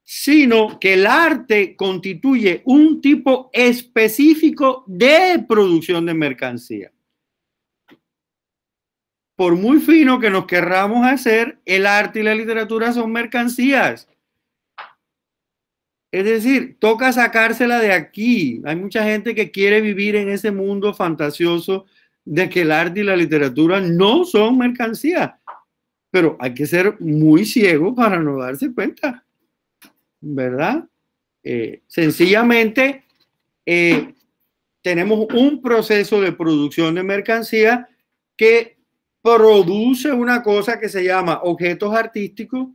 sino que el arte constituye un tipo específico de producción de mercancía por muy fino que nos querramos hacer, el arte y la literatura son mercancías. Es decir, toca sacársela de aquí. Hay mucha gente que quiere vivir en ese mundo fantasioso de que el arte y la literatura no son mercancías. Pero hay que ser muy ciego para no darse cuenta, ¿verdad? Eh, sencillamente, eh, tenemos un proceso de producción de mercancía que produce una cosa que se llama objetos artísticos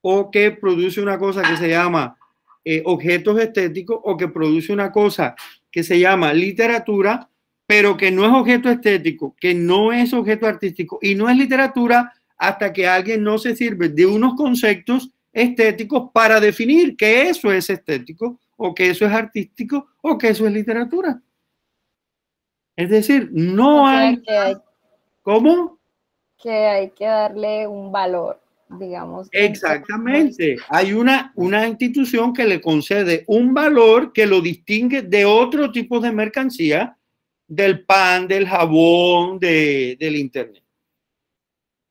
o que produce una cosa que se llama eh, objetos estéticos o que produce una cosa que se llama literatura, pero que no es objeto estético, que no es objeto artístico y no es literatura hasta que alguien no se sirve de unos conceptos estéticos para definir que eso es estético o que eso es artístico o que eso es literatura. Es decir, no hay ¿Cómo? Que hay que darle un valor, digamos. Exactamente. Hay una, una institución que le concede un valor que lo distingue de otro tipo de mercancía, del pan, del jabón, de, del internet.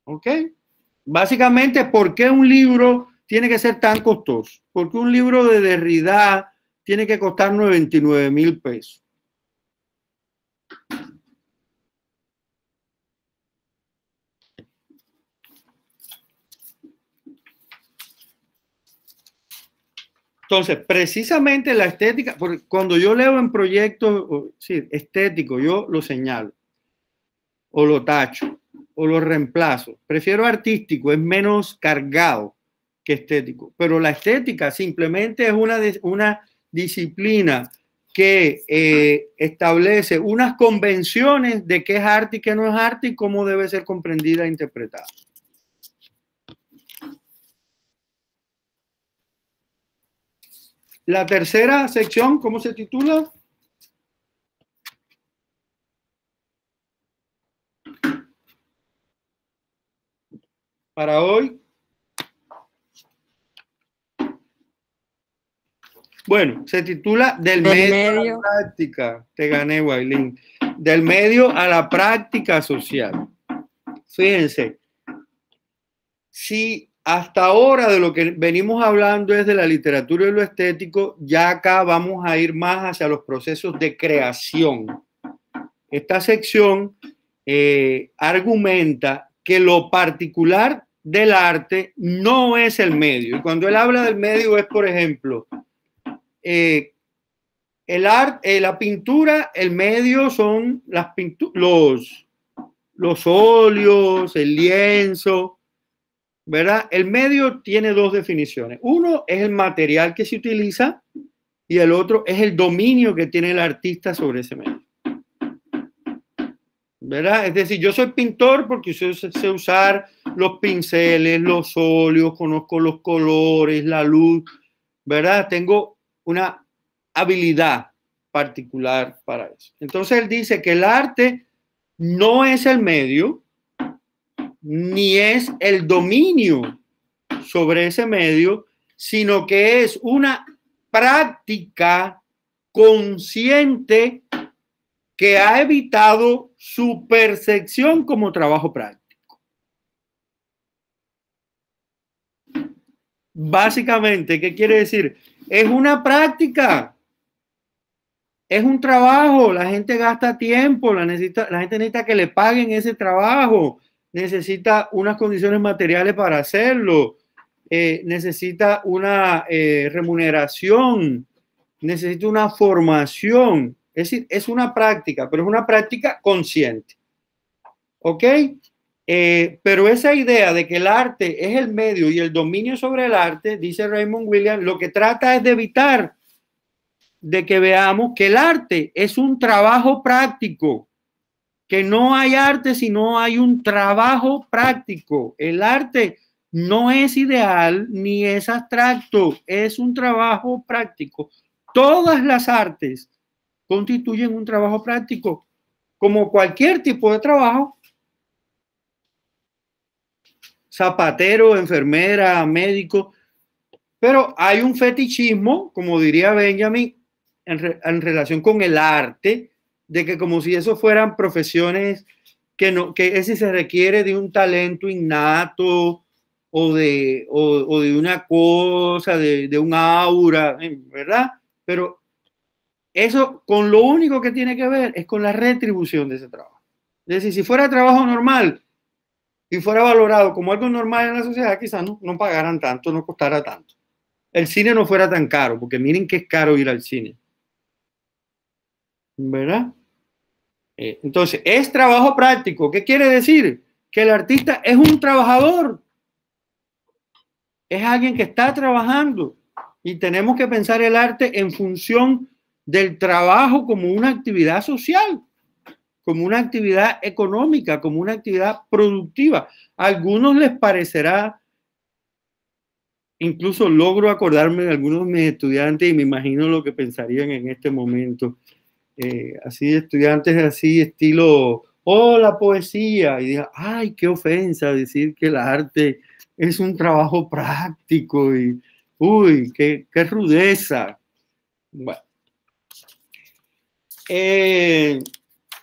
¿Ok? Básicamente, ¿por qué un libro tiene que ser tan costoso? ¿Por qué un libro de Derrida tiene que costar 99 mil pesos? Entonces, precisamente la estética, porque cuando yo leo en proyectos sí, estéticos, yo lo señalo, o lo tacho, o lo reemplazo. Prefiero artístico, es menos cargado que estético. Pero la estética simplemente es una, una disciplina que eh, establece unas convenciones de qué es arte y qué no es arte y cómo debe ser comprendida e interpretada. La tercera sección, ¿cómo se titula? Para hoy. Bueno, se titula Del, medio, a la práctica. Te gané, Wailín. Del medio a la práctica social. Fíjense, si hasta ahora de lo que venimos hablando es de la literatura y lo estético, ya acá vamos a ir más hacia los procesos de creación. Esta sección eh, argumenta que lo particular del arte no es el medio. Y cuando él habla del medio es, por ejemplo, eh, el arte, eh, la pintura, el medio son las los, los óleos, el lienzo, ¿verdad? El medio tiene dos definiciones. Uno es el material que se utiliza y el otro es el dominio que tiene el artista sobre ese medio. ¿Verdad? Es decir, yo soy pintor porque sé usar los pinceles, los óleos, conozco los colores, la luz, ¿verdad? Tengo una habilidad particular para eso. Entonces él dice que el arte no es el medio, ni es el dominio sobre ese medio, sino que es una práctica consciente que ha evitado su percepción como trabajo práctico. Básicamente, ¿qué quiere decir? Es una práctica, es un trabajo, la gente gasta tiempo, la, necesita, la gente necesita que le paguen ese trabajo, necesita unas condiciones materiales para hacerlo, eh, necesita una eh, remuneración, necesita una formación. Es decir, es una práctica, pero es una práctica consciente. ¿Ok? Eh, pero esa idea de que el arte es el medio y el dominio sobre el arte, dice Raymond Williams, lo que trata es de evitar de que veamos que el arte es un trabajo práctico que no hay arte si no hay un trabajo práctico. El arte no es ideal ni es abstracto, es un trabajo práctico. Todas las artes constituyen un trabajo práctico, como cualquier tipo de trabajo. Zapatero, enfermera, médico. Pero hay un fetichismo, como diría Benjamin, en, relación con el arte, de que como si eso fueran profesiones que no, que ese se requiere de un talento innato o de, de una cosa, de, de un aura, eh, ¿verdad? Pero eso con lo único que tiene que ver es con la retribución de ese trabajo. Es decir, si fuera trabajo normal y fuera valorado como algo normal en la sociedad, quizás no, no pagaran tanto, no costara tanto. El cine no fuera tan caro, porque miren que es caro ir al cine. ¿Verdad? Eh, entonces, es trabajo práctico. ¿Qué quiere decir? Que el artista es un trabajador. Es alguien que está trabajando. Y tenemos que pensar el arte en función del trabajo como una actividad social, como una actividad económica, como una actividad productiva. A algunos les parecerá incluso logro acordarme de algunos de mis estudiantes y me imagino lo que pensarían en este momento. Eh, así de estudiantes, así estilo, oh, la poesía, y dije, ay, qué ofensa decir que el arte es un trabajo práctico y, uy, qué, rudeza. Bueno. Eh,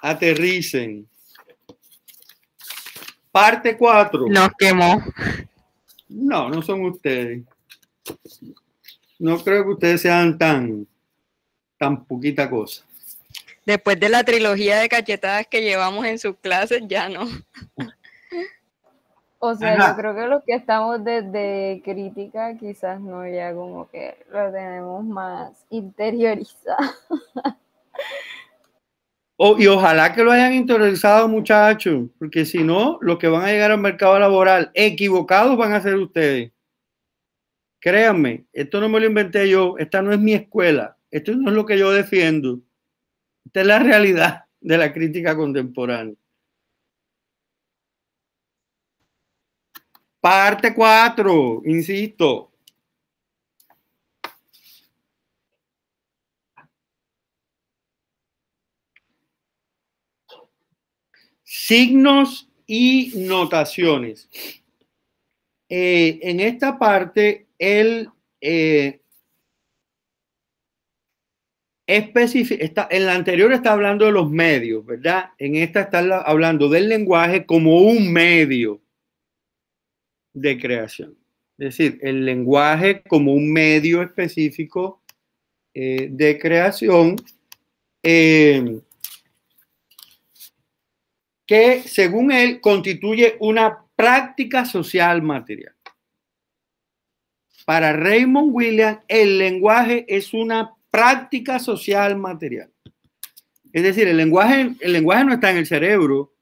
aterricen. Parte 4. Nos quemó. No, no son ustedes. No creo que ustedes sean tan, tan poquita cosa. Después de la trilogía de cachetadas que llevamos en sus clases, ya no. O sea, yo creo que los que estamos desde crítica, quizás no, ya como que lo tenemos más interiorizado. y ojalá que lo hayan interiorizado, muchachos, porque si no, los que van a llegar al mercado laboral equivocados van a ser ustedes. Créanme, esto no me lo inventé yo, esta no es mi escuela, esto no es lo que yo defiendo. Esta es la realidad de la crítica contemporánea. Parte cuatro, insisto. Signos y notaciones. Eh, en esta parte, él eh, Está, en la anterior está hablando de los medios, ¿verdad? En esta está hablando del lenguaje como un medio de creación. Es decir, el lenguaje como un medio específico eh, de creación eh, que, según él, constituye una práctica social material. Para Raymond Williams, el lenguaje es una práctica social material. Es decir, el lenguaje, el lenguaje no está en el cerebro.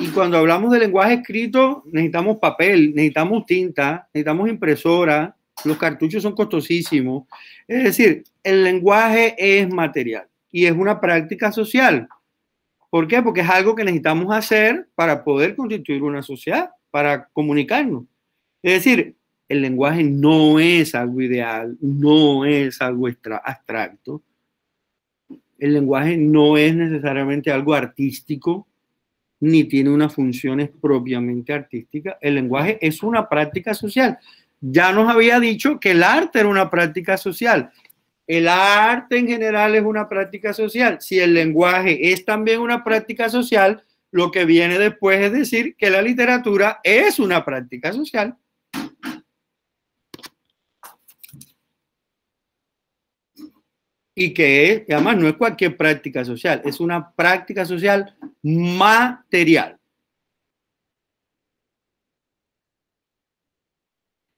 Y cuando hablamos de lenguaje escrito, necesitamos papel, necesitamos tinta, necesitamos impresora, los cartuchos son costosísimos. Es decir, el lenguaje es material y es una práctica social. ¿Por qué? Porque es algo que necesitamos hacer para poder constituir una sociedad, para comunicarnos. Es decir, el lenguaje no es algo ideal, no es algo abstracto. El lenguaje no es necesariamente algo artístico, ni tiene unas funciones propiamente artísticas. El lenguaje es una práctica social. Ya nos había dicho que el arte era una práctica social. El arte en general es una práctica social. Si el lenguaje es también una práctica social, lo que viene después es decir que la literatura es una práctica social. y que además no es cualquier práctica social, es una práctica social material.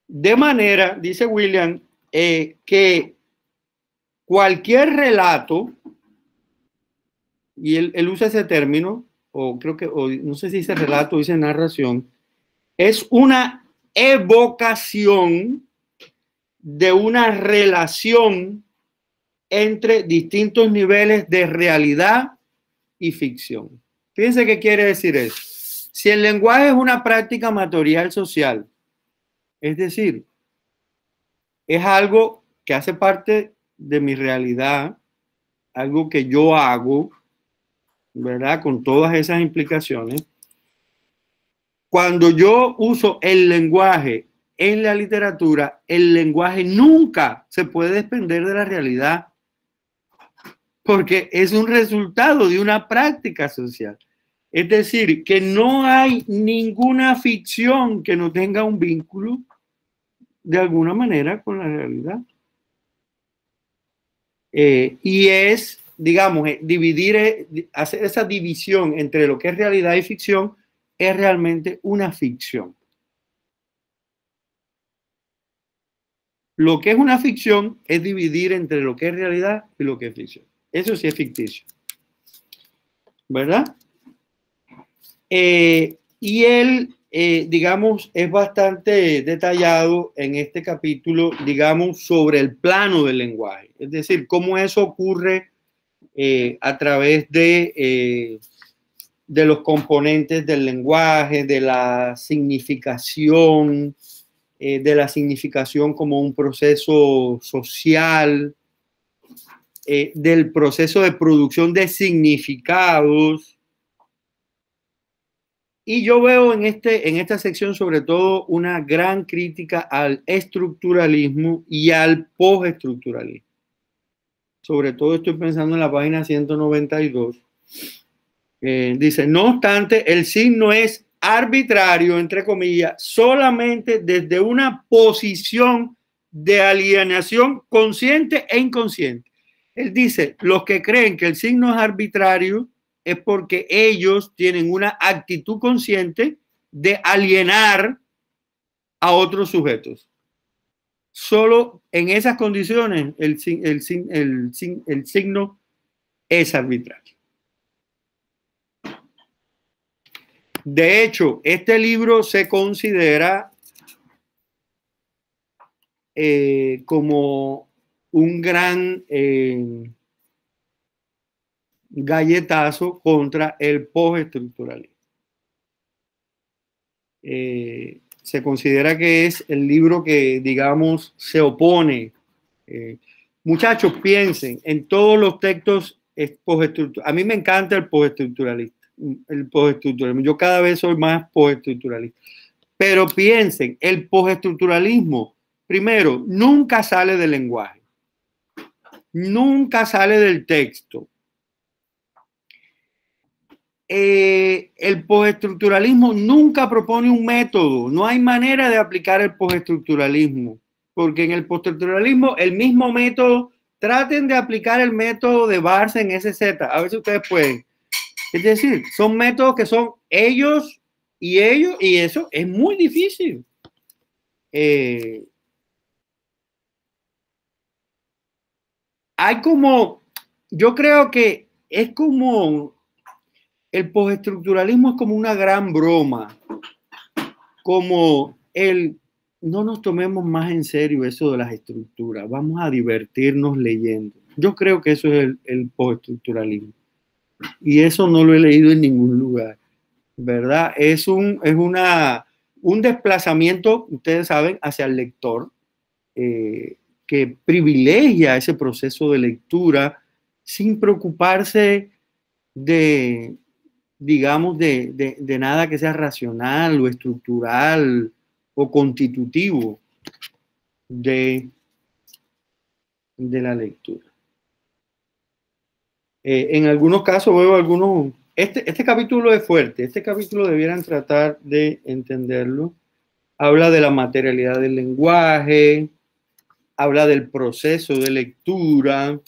De manera, dice William, eh, que cualquier relato, y él, usa ese término, o creo que, no sé si dice relato o dice narración, es una evocación de una relación entre distintos niveles de realidad y ficción. Fíjense qué quiere decir eso. Si el lenguaje es una práctica material social, es decir, es algo que hace parte de mi realidad, algo que yo hago, ¿verdad? Con todas esas implicaciones. Cuando yo uso el lenguaje en la literatura, el lenguaje nunca se puede desprender de la realidad porque es un resultado de una práctica social. Es decir, que no hay ninguna ficción que no tenga un vínculo de alguna manera con la realidad. Eh, y es, digamos, eh, dividir, eh, hacer esa división entre lo que es realidad y ficción es realmente una ficción. Lo que es una ficción es dividir entre lo que es realidad y lo que es ficción. Eso sí es ficticio. ¿Verdad? Eh, y él, eh, digamos, es bastante detallado en este capítulo, digamos, sobre el plano del lenguaje. Es decir, cómo eso ocurre eh, a través de, de los componentes del lenguaje, de la significación, de la significación como un proceso social, eh, del proceso de producción de significados. Y yo veo en, este, en esta sección sobre todo una gran crítica al estructuralismo y al postestructuralismo. Sobre todo estoy pensando en la página 192. dice, no obstante, el signo es arbitrario, entre comillas, solamente desde una posición de alienación consciente e inconsciente. Él dice, los que creen que el signo es arbitrario es porque ellos tienen una actitud consciente de alienar a otros sujetos. Solo en esas condiciones el, signo es arbitrario. De hecho, este libro se considera eh, como un gran eh, galletazo contra el postestructuralismo. Eh, se considera que es el libro que, digamos, se opone. Eh, muchachos, piensen en todos los textos A mí me encanta el el postestructuralismo. Yo cada vez soy más postestructuralista. Pero piensen, el postestructuralismo, primero, nunca sale del lenguaje nunca sale del texto. Eh, el postestructuralismo nunca propone un método, no hay manera de aplicar el postestructuralismo, porque en el postestructuralismo el mismo método, traten de aplicar el método de Barça en SZ, a ver si ustedes pueden. Es decir, son métodos que son ellos y ellos, y eso es muy difícil. Eh, hay como, yo creo que es como, el postestructuralismo es como una gran broma, como el, no nos tomemos más en serio eso de las estructuras, vamos a divertirnos leyendo. Yo creo que eso es el, el postestructuralismo. Y eso no lo he leído en ningún lugar, ¿verdad? Es un, es una, un desplazamiento, ustedes saben, hacia el lector. Eh, que privilegia ese proceso de lectura sin preocuparse de, digamos, de, nada que sea racional o estructural o constitutivo de, de la lectura. Eh, en algunos casos veo algunos... Este, este capítulo es fuerte, este capítulo debieran tratar de entenderlo. Habla de la materialidad del lenguaje, habla del proceso de lectura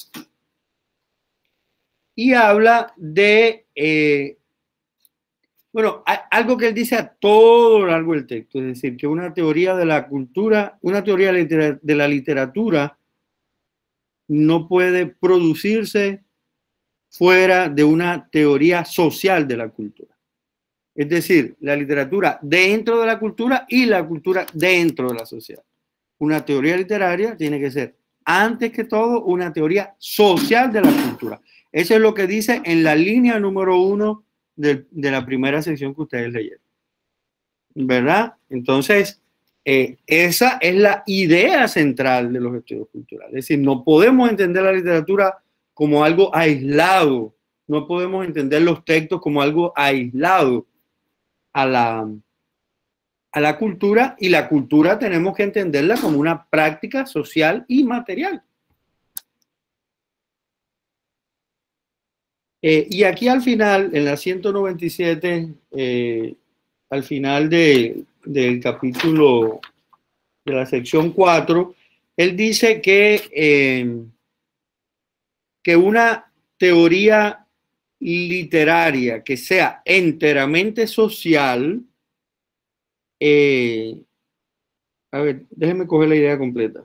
y habla de, eh, bueno, algo que él dice a todo lo largo del texto, es decir, que una teoría de la cultura, una teoría de la literatura no puede producirse fuera de una teoría social de la cultura. Es decir, la literatura dentro de la cultura y la cultura dentro de la sociedad una teoría literaria tiene que ser, antes que todo, una teoría social de la cultura. Eso es lo que dice en la línea número uno de, la primera sección que ustedes leyeron. ¿Verdad? Entonces, eh, esa es la idea central de los estudios culturales. Es decir, no podemos entender la literatura como algo aislado, no podemos entender los textos como algo aislado a la, a la cultura y la cultura tenemos que entenderla como una práctica social y material. Eh, y aquí al final, en la 197, eh, al final del capítulo de la sección 4, él dice que, eh, que una teoría literaria que sea enteramente social, eh, a ver, déjeme coger la idea completa.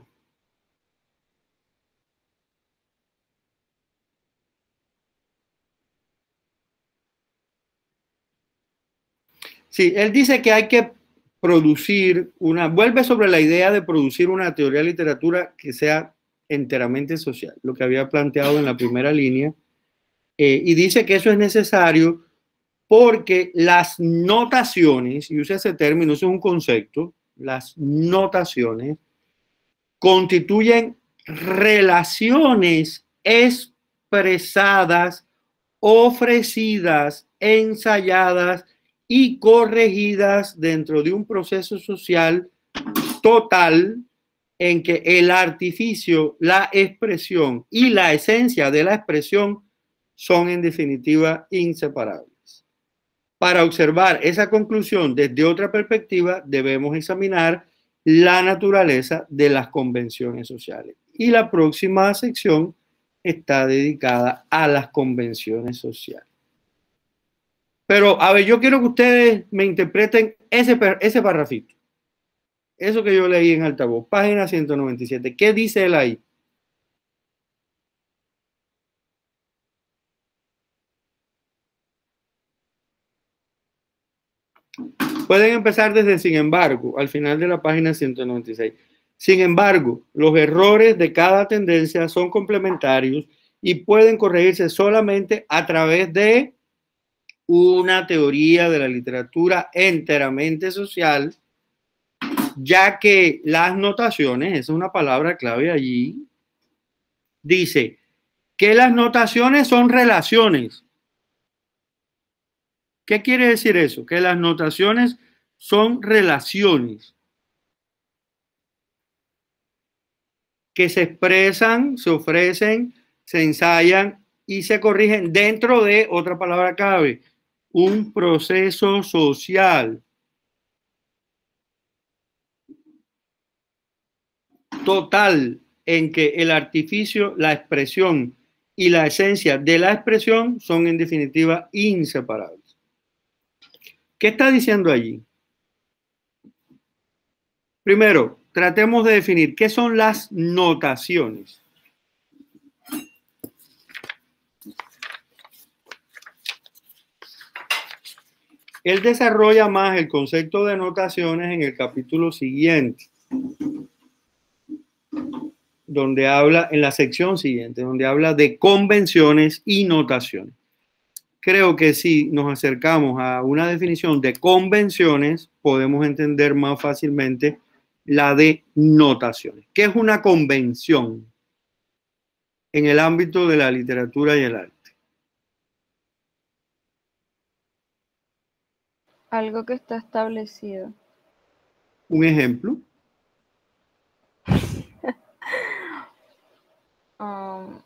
Sí, él dice que hay que producir una, vuelve sobre la idea de producir una teoría de literatura que sea enteramente social, lo que había planteado en la primera línea, eh, y dice que eso es necesario porque las notaciones, y usa ese término, es un concepto, las notaciones constituyen relaciones expresadas, ofrecidas, ensayadas y corregidas dentro de un proceso social total en que el artificio, la expresión y la esencia de la expresión son en definitiva inseparables. Para observar esa conclusión desde otra perspectiva, debemos examinar la naturaleza de las convenciones sociales. Y la próxima sección está dedicada a las convenciones sociales. Pero, a ver, yo quiero que ustedes me interpreten ese, ese parrafito. Eso que yo leí en altavoz, página 197. ¿Qué dice él ahí? Pueden empezar desde sin embargo, al final de la página 196. Sin embargo, los errores de cada tendencia son complementarios y pueden corregirse solamente a través de una teoría de la literatura enteramente social, ya que las notaciones, esa es una palabra clave allí, dice que las notaciones son relaciones ¿Qué quiere decir eso? Que las notaciones son relaciones que se expresan, se ofrecen, se ensayan y se corrigen dentro de, otra palabra cabe, un proceso social. total en que el artificio, la expresión y la esencia de la expresión son en definitiva inseparables. ¿Qué está diciendo allí? Primero, tratemos de definir qué son las notaciones. Él desarrolla más el concepto de notaciones en el capítulo siguiente, donde habla, en la sección siguiente, donde habla de convenciones y notaciones creo que si nos acercamos a una definición de convenciones, podemos entender más fácilmente la de notaciones. ¿Qué es una convención en el ámbito de la literatura y el arte? Algo que está establecido. ¿Un ejemplo? Um,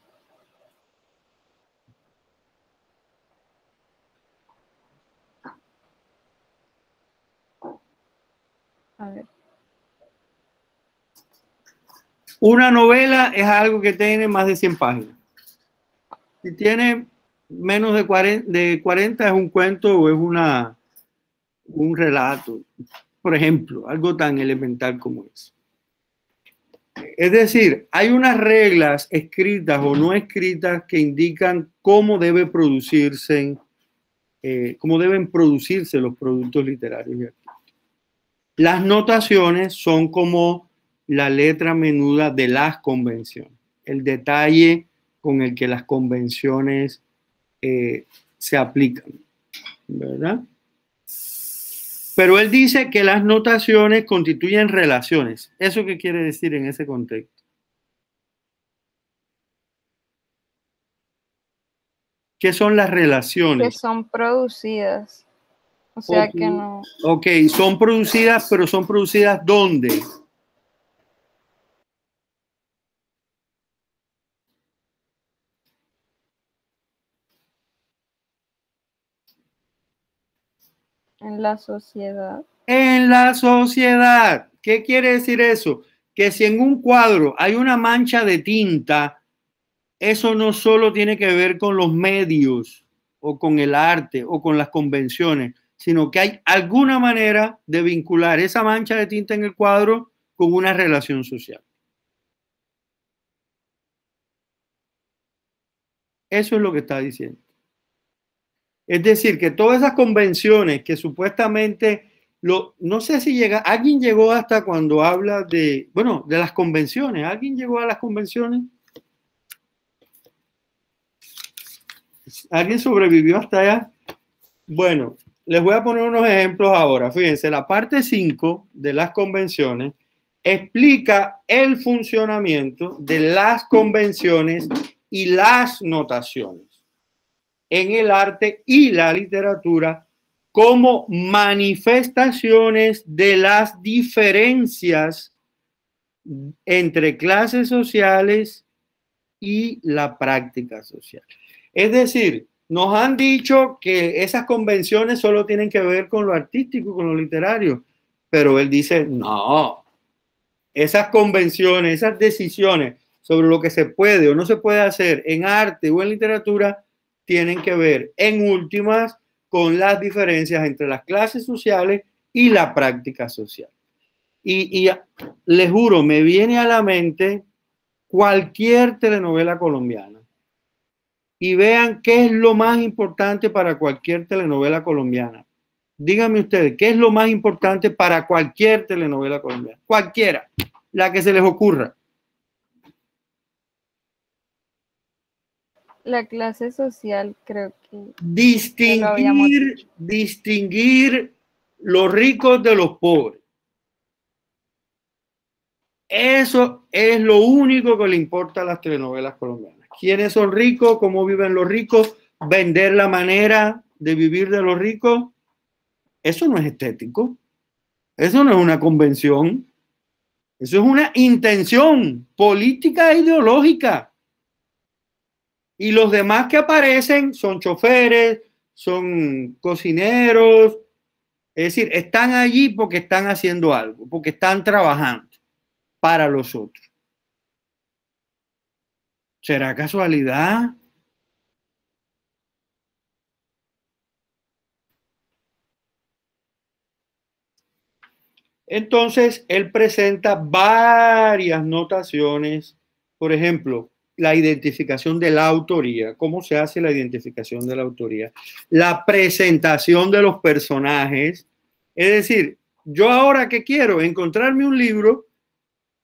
Una novela es algo que tiene más de 100 páginas. Si tiene menos de 40, es un cuento o es una, un relato, por ejemplo, algo tan elemental como eso. Es decir, hay unas reglas escritas o no escritas que indican cómo debe producirse, eh, cómo deben producirse los productos literarios las notaciones son como la letra menuda de las convenciones, el detalle con el que las convenciones eh, se aplican, ¿verdad? Pero él dice que las notaciones constituyen relaciones. ¿Eso qué quiere decir en ese contexto? ¿Qué son las relaciones? Que son producidas. O sea que no. Ok, son producidas, pero son producidas ¿dónde? En la sociedad. En la sociedad. ¿Qué quiere decir eso? Que si en un cuadro hay una mancha de tinta, eso no solo tiene que ver con los medios o con el arte o con las convenciones sino que hay alguna manera de vincular esa mancha de tinta en el cuadro con una relación social. Eso es lo que está diciendo. Es decir, que todas esas convenciones que supuestamente, lo, no sé si llega, alguien llegó hasta cuando habla de, bueno, de las convenciones, ¿alguien llegó a las convenciones? ¿Alguien sobrevivió hasta allá? Bueno, les voy a poner unos ejemplos ahora. Fíjense, la parte 5 de las convenciones explica el funcionamiento de las convenciones y las notaciones en el arte y la literatura como manifestaciones de las diferencias entre clases sociales y la práctica social. Es decir, nos han dicho que esas convenciones solo tienen que ver con lo artístico con lo literario, pero él dice, no, esas convenciones, esas decisiones sobre lo que se puede o no se puede hacer en arte o en literatura tienen que ver en últimas con las diferencias entre las clases sociales y la práctica social. Y, y les juro, me viene a la mente cualquier telenovela colombiana y vean qué es lo más importante para cualquier telenovela colombiana. Díganme ustedes, ¿qué es lo más importante para cualquier telenovela colombiana? Cualquiera, la que se les ocurra. La clase social, creo que. Distinguir, distinguir los ricos de los pobres. Eso es lo único que le importa a las telenovelas colombianas. ¿Quiénes son ricos? ¿Cómo viven los ricos? Vender la manera de vivir de los ricos. Eso no es estético. Eso no es una convención. Eso es una intención política e ideológica. Y los demás que aparecen son choferes, son cocineros. Es decir, están allí porque están haciendo algo, porque están trabajando para los otros. ¿Será casualidad? Entonces, él presenta varias notaciones, por ejemplo, la identificación de la autoría, cómo se hace la identificación de la autoría, la presentación de los personajes, es decir, yo ahora que quiero encontrarme un libro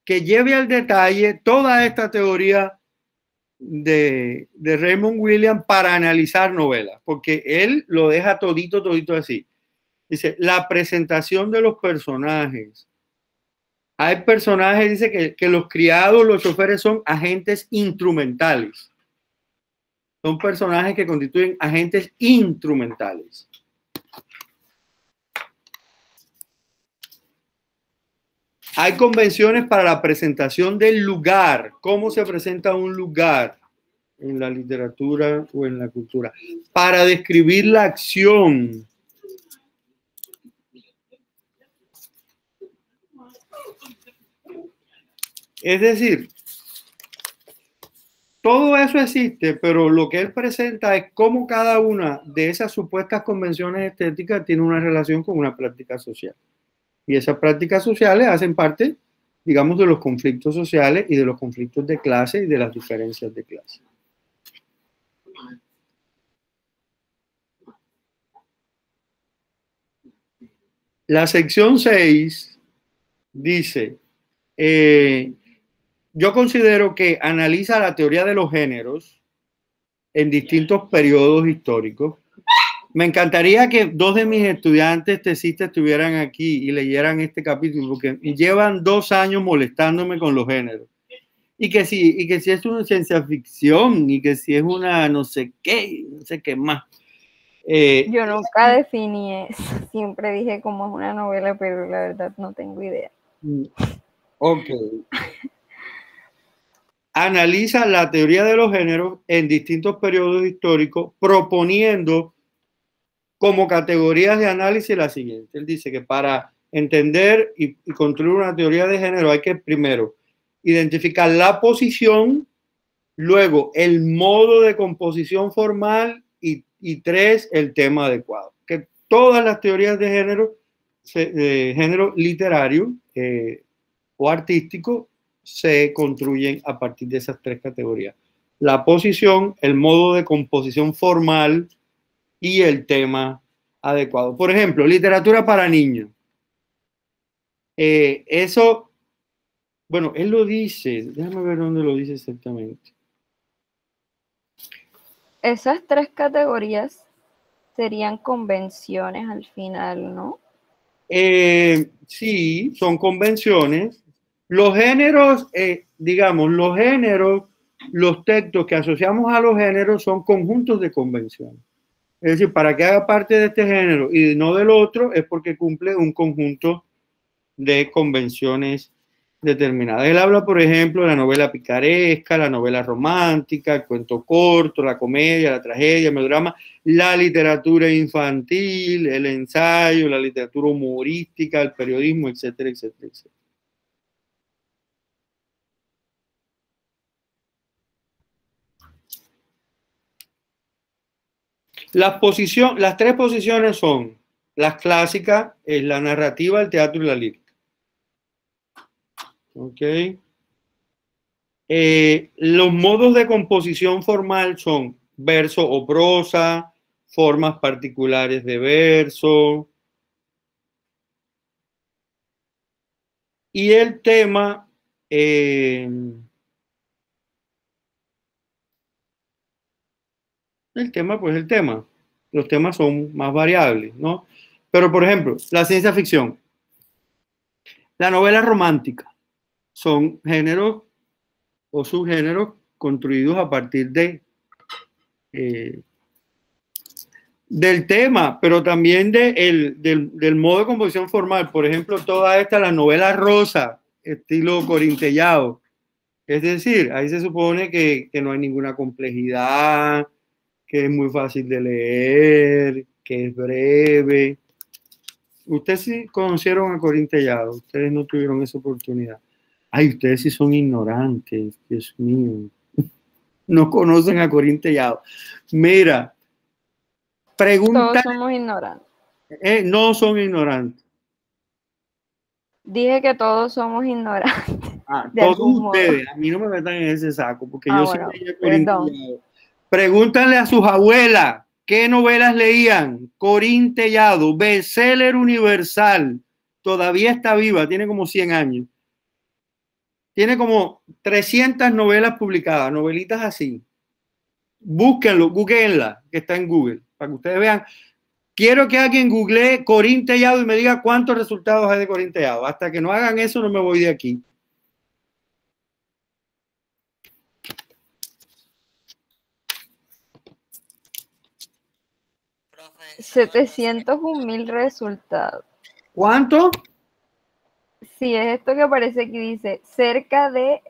que lleve al detalle toda esta teoría de, Raymond Williams para analizar novelas, porque él lo deja todito, todito así. Dice, la presentación de los personajes. Hay personajes, dice que, que los criados, los choferes son agentes instrumentales. Son personajes que constituyen agentes instrumentales. Hay convenciones para la presentación del lugar. ¿Cómo se presenta un lugar en la literatura o en la cultura? Para describir la acción. Es decir, todo eso existe, pero lo que él presenta es cómo cada una de esas supuestas convenciones estéticas tiene una relación con una práctica social. Y esas prácticas sociales hacen parte, digamos, de los conflictos sociales y de los conflictos de clase y de las diferencias de clase. La sección 6 dice, eh, yo considero que analiza la teoría de los géneros en distintos periodos históricos me encantaría que dos de mis estudiantes tesistas estuvieran aquí y leyeran este capítulo, porque llevan dos años molestándome con los géneros. Y que si, y que si es una ciencia ficción, y que si es una no sé qué, no sé qué más. Eh, Yo nunca definí eso. Siempre dije como es una novela, pero la verdad no tengo idea. Ok. Analiza la teoría de los géneros en distintos periodos históricos, proponiendo como categorías de análisis la siguiente. Él dice que para entender y, construir una teoría de género hay que primero identificar la posición, luego el modo de composición formal y, y tres, el tema adecuado. Que todas las teorías de género, de género literario eh, o artístico se construyen a partir de esas tres categorías. La posición, el modo de composición formal y el tema adecuado. Por ejemplo, literatura para niños. Eh, eso, bueno, él lo dice, déjame ver dónde lo dice exactamente. Esas tres categorías serían convenciones al final, ¿no? Eh, sí, son convenciones. Los géneros, eh, digamos, los géneros, los textos que asociamos a los géneros son conjuntos de convenciones. Es decir, para que haga parte de este género y no del otro es porque cumple un conjunto de convenciones determinadas. Él habla, por ejemplo, de la novela picaresca, la novela romántica, el cuento corto, la comedia, la tragedia, el melodrama, la literatura infantil, el ensayo, la literatura humorística, el periodismo, etcétera, etcétera, etcétera. Las, las tres posiciones son las clásicas, la narrativa, el teatro y la lírica. Eh, los modos de composición formal son verso o prosa, formas particulares de verso. Y el tema... Eh, El tema, pues el tema. Los temas son más variables, ¿no? Pero, por ejemplo, la ciencia ficción, la novela romántica, son géneros o subgéneros construidos a partir de eh, del tema, pero también de el, del, modo de composición formal. Por ejemplo, toda esta, la novela rosa, estilo corintellado. Es decir, ahí se supone que, que no hay ninguna complejidad, que es muy fácil de leer, que es breve. Ustedes sí conocieron a Corín Tellado, ustedes no tuvieron esa oportunidad. Ay, ustedes sí son ignorantes, Dios mío. No conocen a Corín Tellado. Mira, pregunta. Todos somos ignorantes. Eh, no son ignorantes. Dije que todos somos ignorantes. Ah, todos ustedes. A mí no me metan en ese saco, porque ah, yo soy de Pregúntale a sus abuelas qué novelas leían. Corín Tellado, bestseller universal. Todavía está viva, tiene como 100 años. Tiene como 300 novelas publicadas, novelitas así. Búsquenlo, googleenla, que está en Google, para que ustedes vean. Quiero que alguien google Corín Tellado y me diga cuántos resultados hay de Corín Tellado. Hasta que no hagan eso, no me voy de aquí. 701 mil resultados. ¿Cuánto? Sí, es esto que aparece aquí, dice cerca de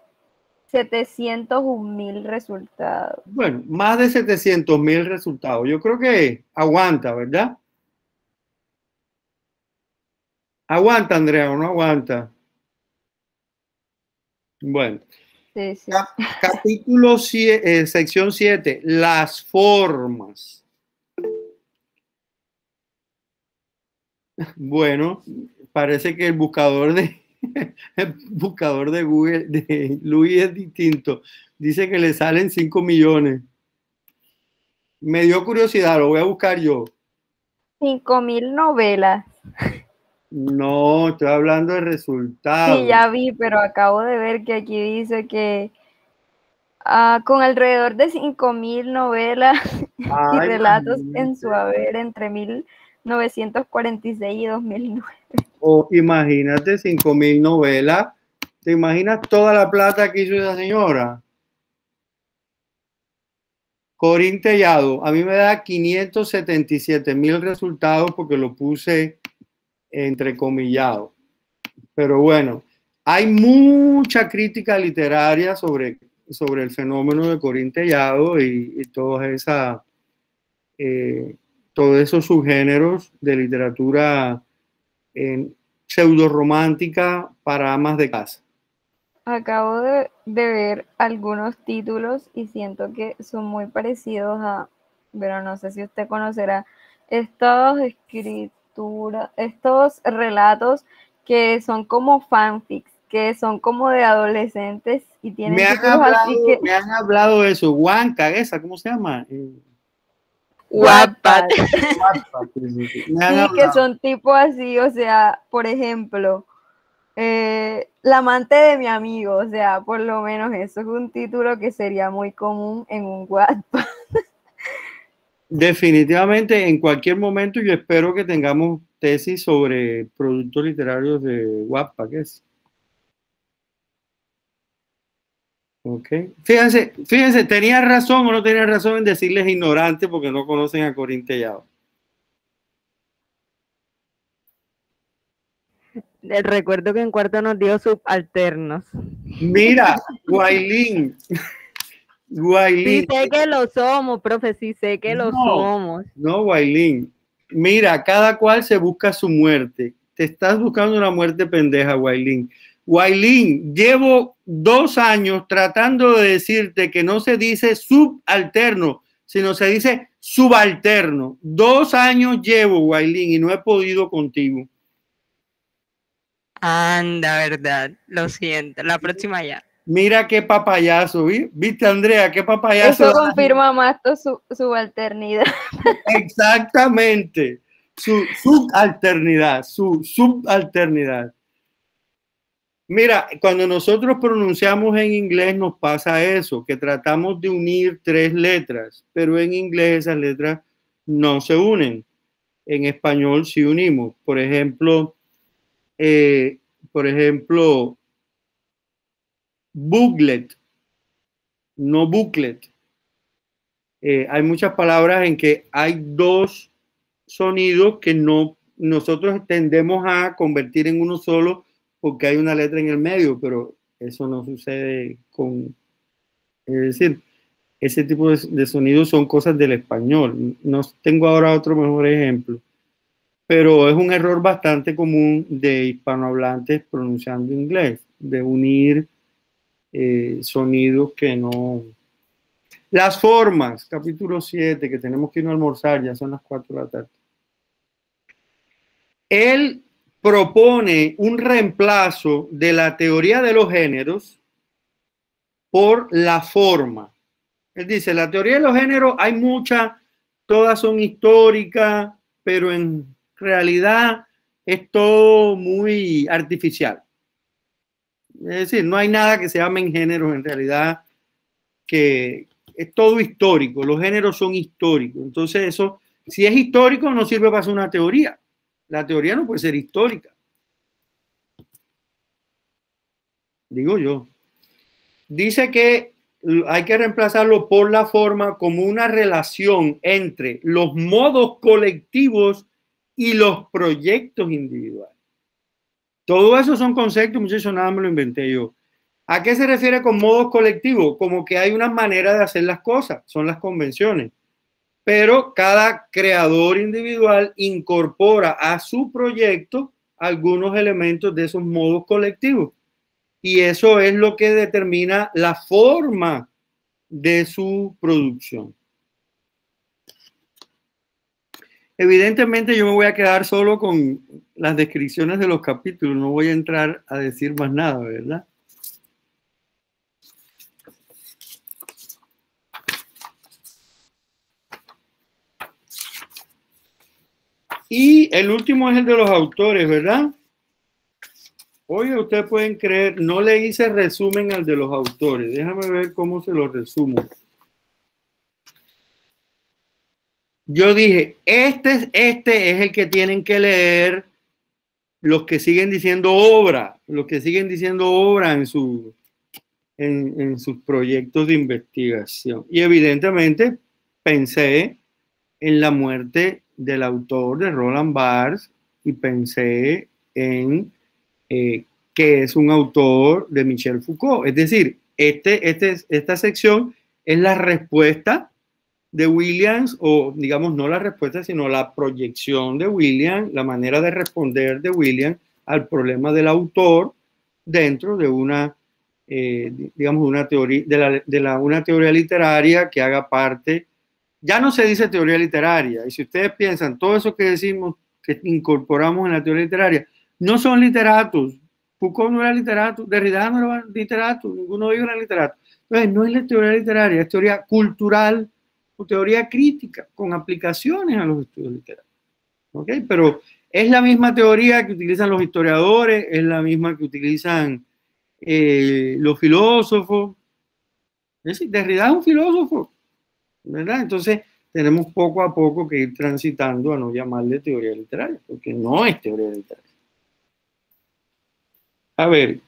701 mil resultados. Bueno, más de 700 mil resultados. Yo creo que aguanta, ¿verdad? Aguanta, Andrea, no aguanta. Bueno. Capítulo, 7, eh, sección 7, las formas. Bueno, parece que el buscador de, buscador de Google de Luis es distinto. Dice que le salen 5 millones. Me dio curiosidad, lo voy a buscar yo. 5 mil novelas. No, estoy hablando de resultados. Sí, ya vi, pero acabo de ver que aquí dice que ah, con alrededor de 5 mil novelas y relatos en su haber entre mil 946 y 2009. Oh, imagínate, 5.000 novelas. ¿Te imaginas toda la plata que hizo esa señora? Corín a mí me da 577 mil resultados porque lo puse entre entrecomillado. Pero bueno, hay mucha crítica literaria sobre, sobre el fenómeno de Corín Tellado y, todas esas eh, todos esos subgéneros de literatura eh, pseudo romántica para amas de casa. Acabo de, ver algunos títulos y siento que son muy parecidos a, pero no sé si usted conocerá, estos escrituras estos relatos que son como fanfics, que son como de adolescentes y tienen... Me han, hablado, que... me han hablado de su Huanca, esa, ¿cómo se llama? Eh, Wattpad. sí, que son tipo así, o sea, por ejemplo, eh, La amante de mi amigo, o sea, por lo menos eso es un título que sería muy común en un Wattpad. Definitivamente, en cualquier momento yo espero que tengamos tesis sobre productos literarios de Wattpad, ¿qué es Ok. Fíjense, fíjense, ¿tenía razón o no tenía razón en decirles ignorante porque no conocen a Corín Tellado? Eh, recuerdo que en cuarto nos dio subalternos. Mira, Guailín. Guailín. Sí sé que lo somos, profe, sí sé que lo somos. No, Guailín. Mira, cada cual se busca su muerte. Te estás buscando una muerte pendeja, Guailín. Wailin, llevo dos años tratando de decirte que no se dice subalterno, sino se dice subalterno. Dos años llevo, Wailin, y no he podido contigo. Anda, verdad. Lo siento. La próxima ya. Mira qué papayazo, ¿viste, Andrea? Qué papayazo. Eso confirma más tu su, subalternidad. Exactamente. Su subalternidad, su subalternidad. Mira, cuando nosotros pronunciamos en inglés nos pasa eso, que tratamos de unir tres letras, pero en inglés esas letras no se unen. En español sí unimos. Por ejemplo, eh, por ejemplo, booklet, no booklet. Eh, hay muchas palabras en que hay dos sonidos que no nosotros tendemos a convertir en uno solo porque hay una letra en el medio, pero eso no sucede con... Es decir, ese tipo de, sonidos son cosas del español. No tengo ahora otro mejor ejemplo, pero es un error bastante común de hispanohablantes pronunciando inglés, de unir eh, sonidos que no... Las formas, capítulo 7, que tenemos que ir a almorzar, ya son las 4 de la tarde. Él propone un reemplazo de la teoría de los géneros por la forma. Él dice, la teoría de los géneros hay muchas, todas son históricas, pero en realidad es todo muy artificial. Es decir, no hay nada que se en género, en realidad, que es todo histórico, los géneros son históricos. Entonces eso, si es histórico, no sirve para hacer una teoría. La teoría no puede ser histórica. Digo yo. Dice que hay que reemplazarlo por la forma como una relación entre los modos colectivos y los proyectos individuales. Todo eso son conceptos, muchachos, nada me lo inventé yo. ¿A qué se refiere con modos colectivos? Como que hay una manera de hacer las cosas, son las convenciones pero cada creador individual incorpora a su proyecto algunos elementos de esos modos colectivos. Y eso es lo que determina la forma de su producción. Evidentemente yo me voy a quedar solo con las descripciones de los capítulos, no voy a entrar a decir más nada, ¿verdad? Y el último es el de los autores, ¿verdad? Oye, ustedes pueden creer, no le hice resumen al de los autores. Déjame ver cómo se lo resumo. Yo dije, este, este es el que tienen que leer los que siguen diciendo obra, los que siguen diciendo obra en, su, en, en sus proyectos de investigación. Y evidentemente pensé en la muerte del autor de Roland Barthes y pensé en eh, que es un autor de Michel Foucault. Es decir, este, este esta sección es la respuesta de Williams, o digamos, no la respuesta, sino la proyección de Williams, la manera de responder de Williams al problema del autor dentro de una, eh, digamos, una teoría, de, la, una teoría literaria que haga parte ya no se dice teoría literaria. Y si ustedes piensan, todo eso que decimos, que incorporamos en la teoría literaria, no son literatos. Foucault no era literato, Derrida no era literato, ninguno de ellos era literato. Entonces, no es la teoría literaria, es teoría cultural o teoría crítica con aplicaciones a los estudios literarios. ¿Ok? Pero es la misma teoría que utilizan los historiadores, es la misma que utilizan eh, los filósofos. Es decir, Derrida es un filósofo, entonces tenemos poco a poco que ir transitando a no llamarle teoría literaria, porque no es teoría literaria. A ver,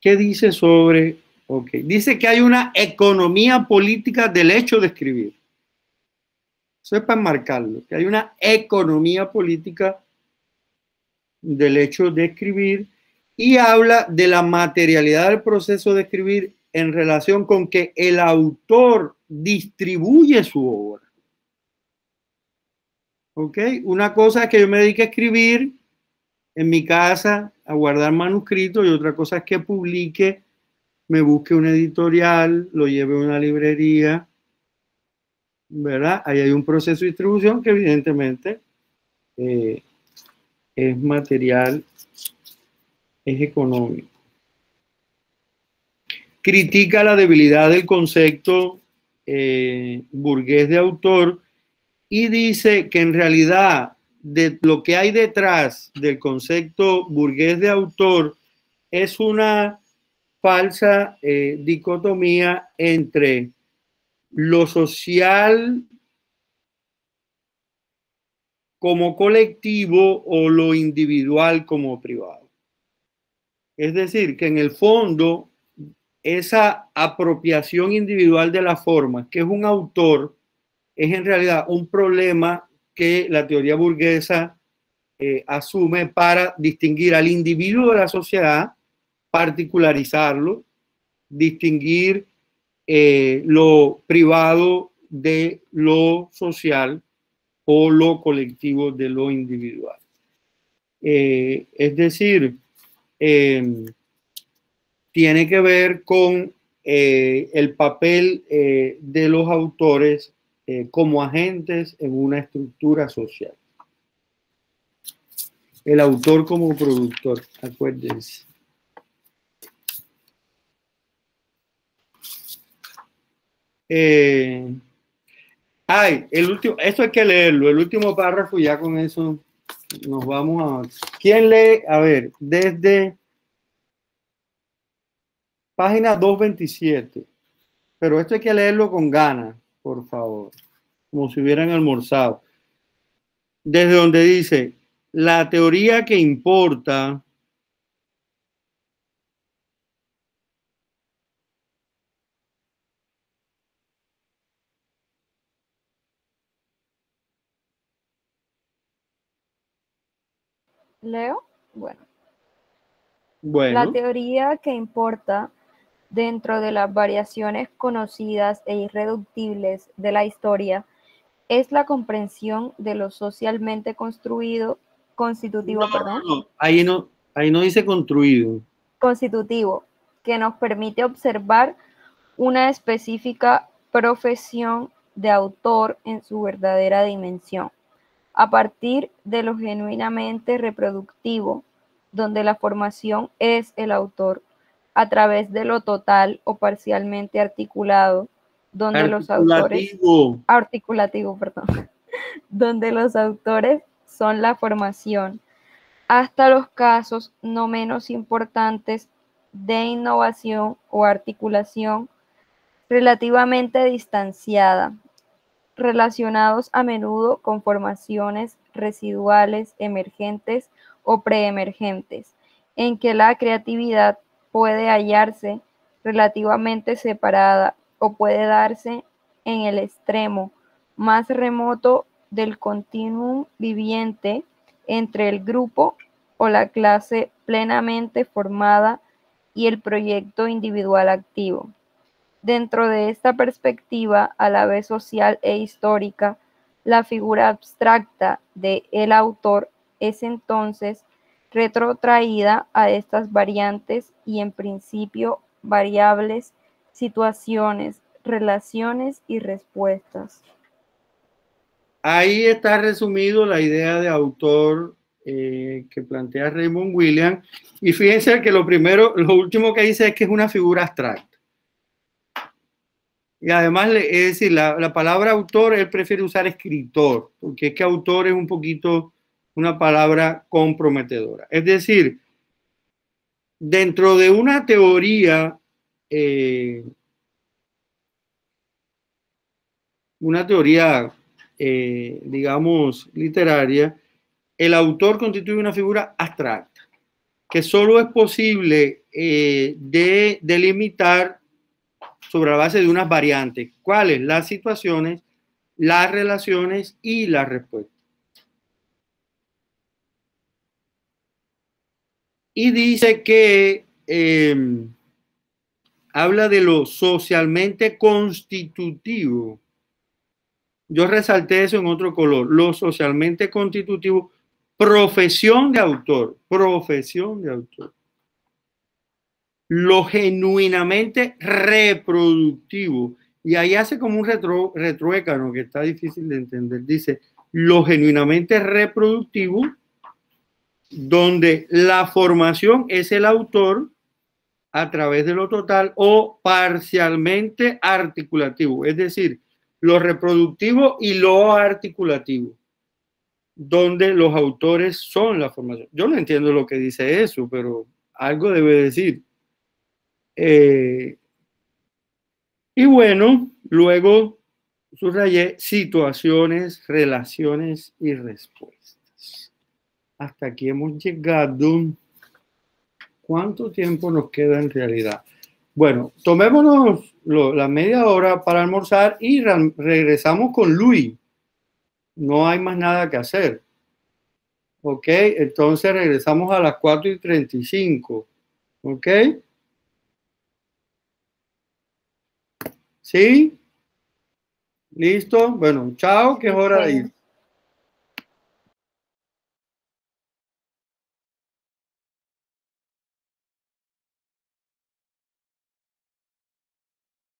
¿qué dice sobre dice que hay una economía política del hecho de escribir. Eso es para marcarlo, que hay una economía política del hecho de escribir y habla de la materialidad del proceso de escribir en relación con que el autor distribuye su obra. ¿Ok? Una cosa es que yo me dedique a escribir en mi casa, a guardar manuscritos, y otra cosa es que publique, me busque un editorial, lo lleve a una librería, ¿verdad? Ahí hay un proceso de distribución que evidentemente eh, es material, es económico critica la debilidad del concepto eh, burgués de autor y dice que en realidad de lo que hay detrás del concepto burgués de autor es una falsa eh, dicotomía entre lo social como colectivo o lo individual como privado. Es decir, que en el fondo esa apropiación individual de la forma, que es un autor, es en realidad un problema que la teoría burguesa eh, asume para distinguir al individuo de la sociedad, particularizarlo, distinguir eh, lo privado de lo social o lo colectivo de lo individual. Eh, es decir, em, tiene que ver con eh, el papel eh, de los autores eh, como agentes en una estructura social. El autor como productor, acuérdense. ay, el último, esto hay que leerlo, el último párrafo, ya con eso nos vamos a... ¿Quién lee? A ver, desde página 227. Pero esto hay que leerlo con ganas, por favor, como si hubieran almorzado. Desde donde dice, la teoría que importa Leo, bueno. bueno. La teoría que importa dentro de las variaciones conocidas e irreductibles de la historia es la comprensión de lo socialmente construido, constitutivo, perdón. ahí no, ahí no dice construido. Constitutivo, que nos permite observar una específica profesión de autor en su verdadera dimensión, a partir de lo genuinamente reproductivo, donde la formación es el autor a través de lo total o parcialmente articulado, donde los autores articulativo, perdón, donde los autores son la formación, hasta los casos no menos importantes de innovación o articulación relativamente distanciada, relacionados a menudo con formaciones residuales emergentes o preemergentes, en que la creatividad puede hallarse relativamente separada o puede darse en el extremo más remoto del continuum viviente entre el grupo o la clase plenamente formada y el proyecto individual activo. Dentro de esta perspectiva, a la vez social e histórica, la figura abstracta de el autor es entonces retrotraída a estas variantes y en principio variables, situaciones, relaciones y respuestas. Ahí está resumido la idea de autor eh, que plantea Raymond William. Y fíjense que lo primero, lo último que dice es que es una figura abstracta. Y además, es decir, la, la palabra autor, él prefiere usar escritor, porque es que autor es un poquito una palabra comprometedora. Es decir, dentro de una teoría, eh, una teoría, eh, digamos, literaria, el autor constituye una figura abstracta, que solo es posible eh, delimitar sobre la base de unas variantes, cuáles las situaciones, las relaciones y las respuestas. Y dice que em, habla de lo socialmente constitutivo. Yo resalté eso en otro color, lo socialmente constitutivo, profesión de autor, profesión de autor. Lo genuinamente reproductivo. Y ahí hace como un retro, que está difícil de entender. Dice, lo genuinamente reproductivo donde la formación es el autor a través de lo total o parcialmente articulativo, es decir, lo reproductivo y lo articulativo, donde los autores son la formación. Yo no entiendo lo que dice eso, pero algo debe decir. Eh, y bueno, luego subrayé situaciones, relaciones y respuestas hasta aquí hemos llegado. ¿Cuánto tiempo nos queda en realidad? Bueno, tomémonos la media hora para almorzar y regresamos con Luis. No hay más nada que hacer. ¿Ok? Entonces regresamos a las 4 y 35. ¿Ok? ¿Sí? ¿Listo? Bueno, chao, ¿Qué es hora de ir.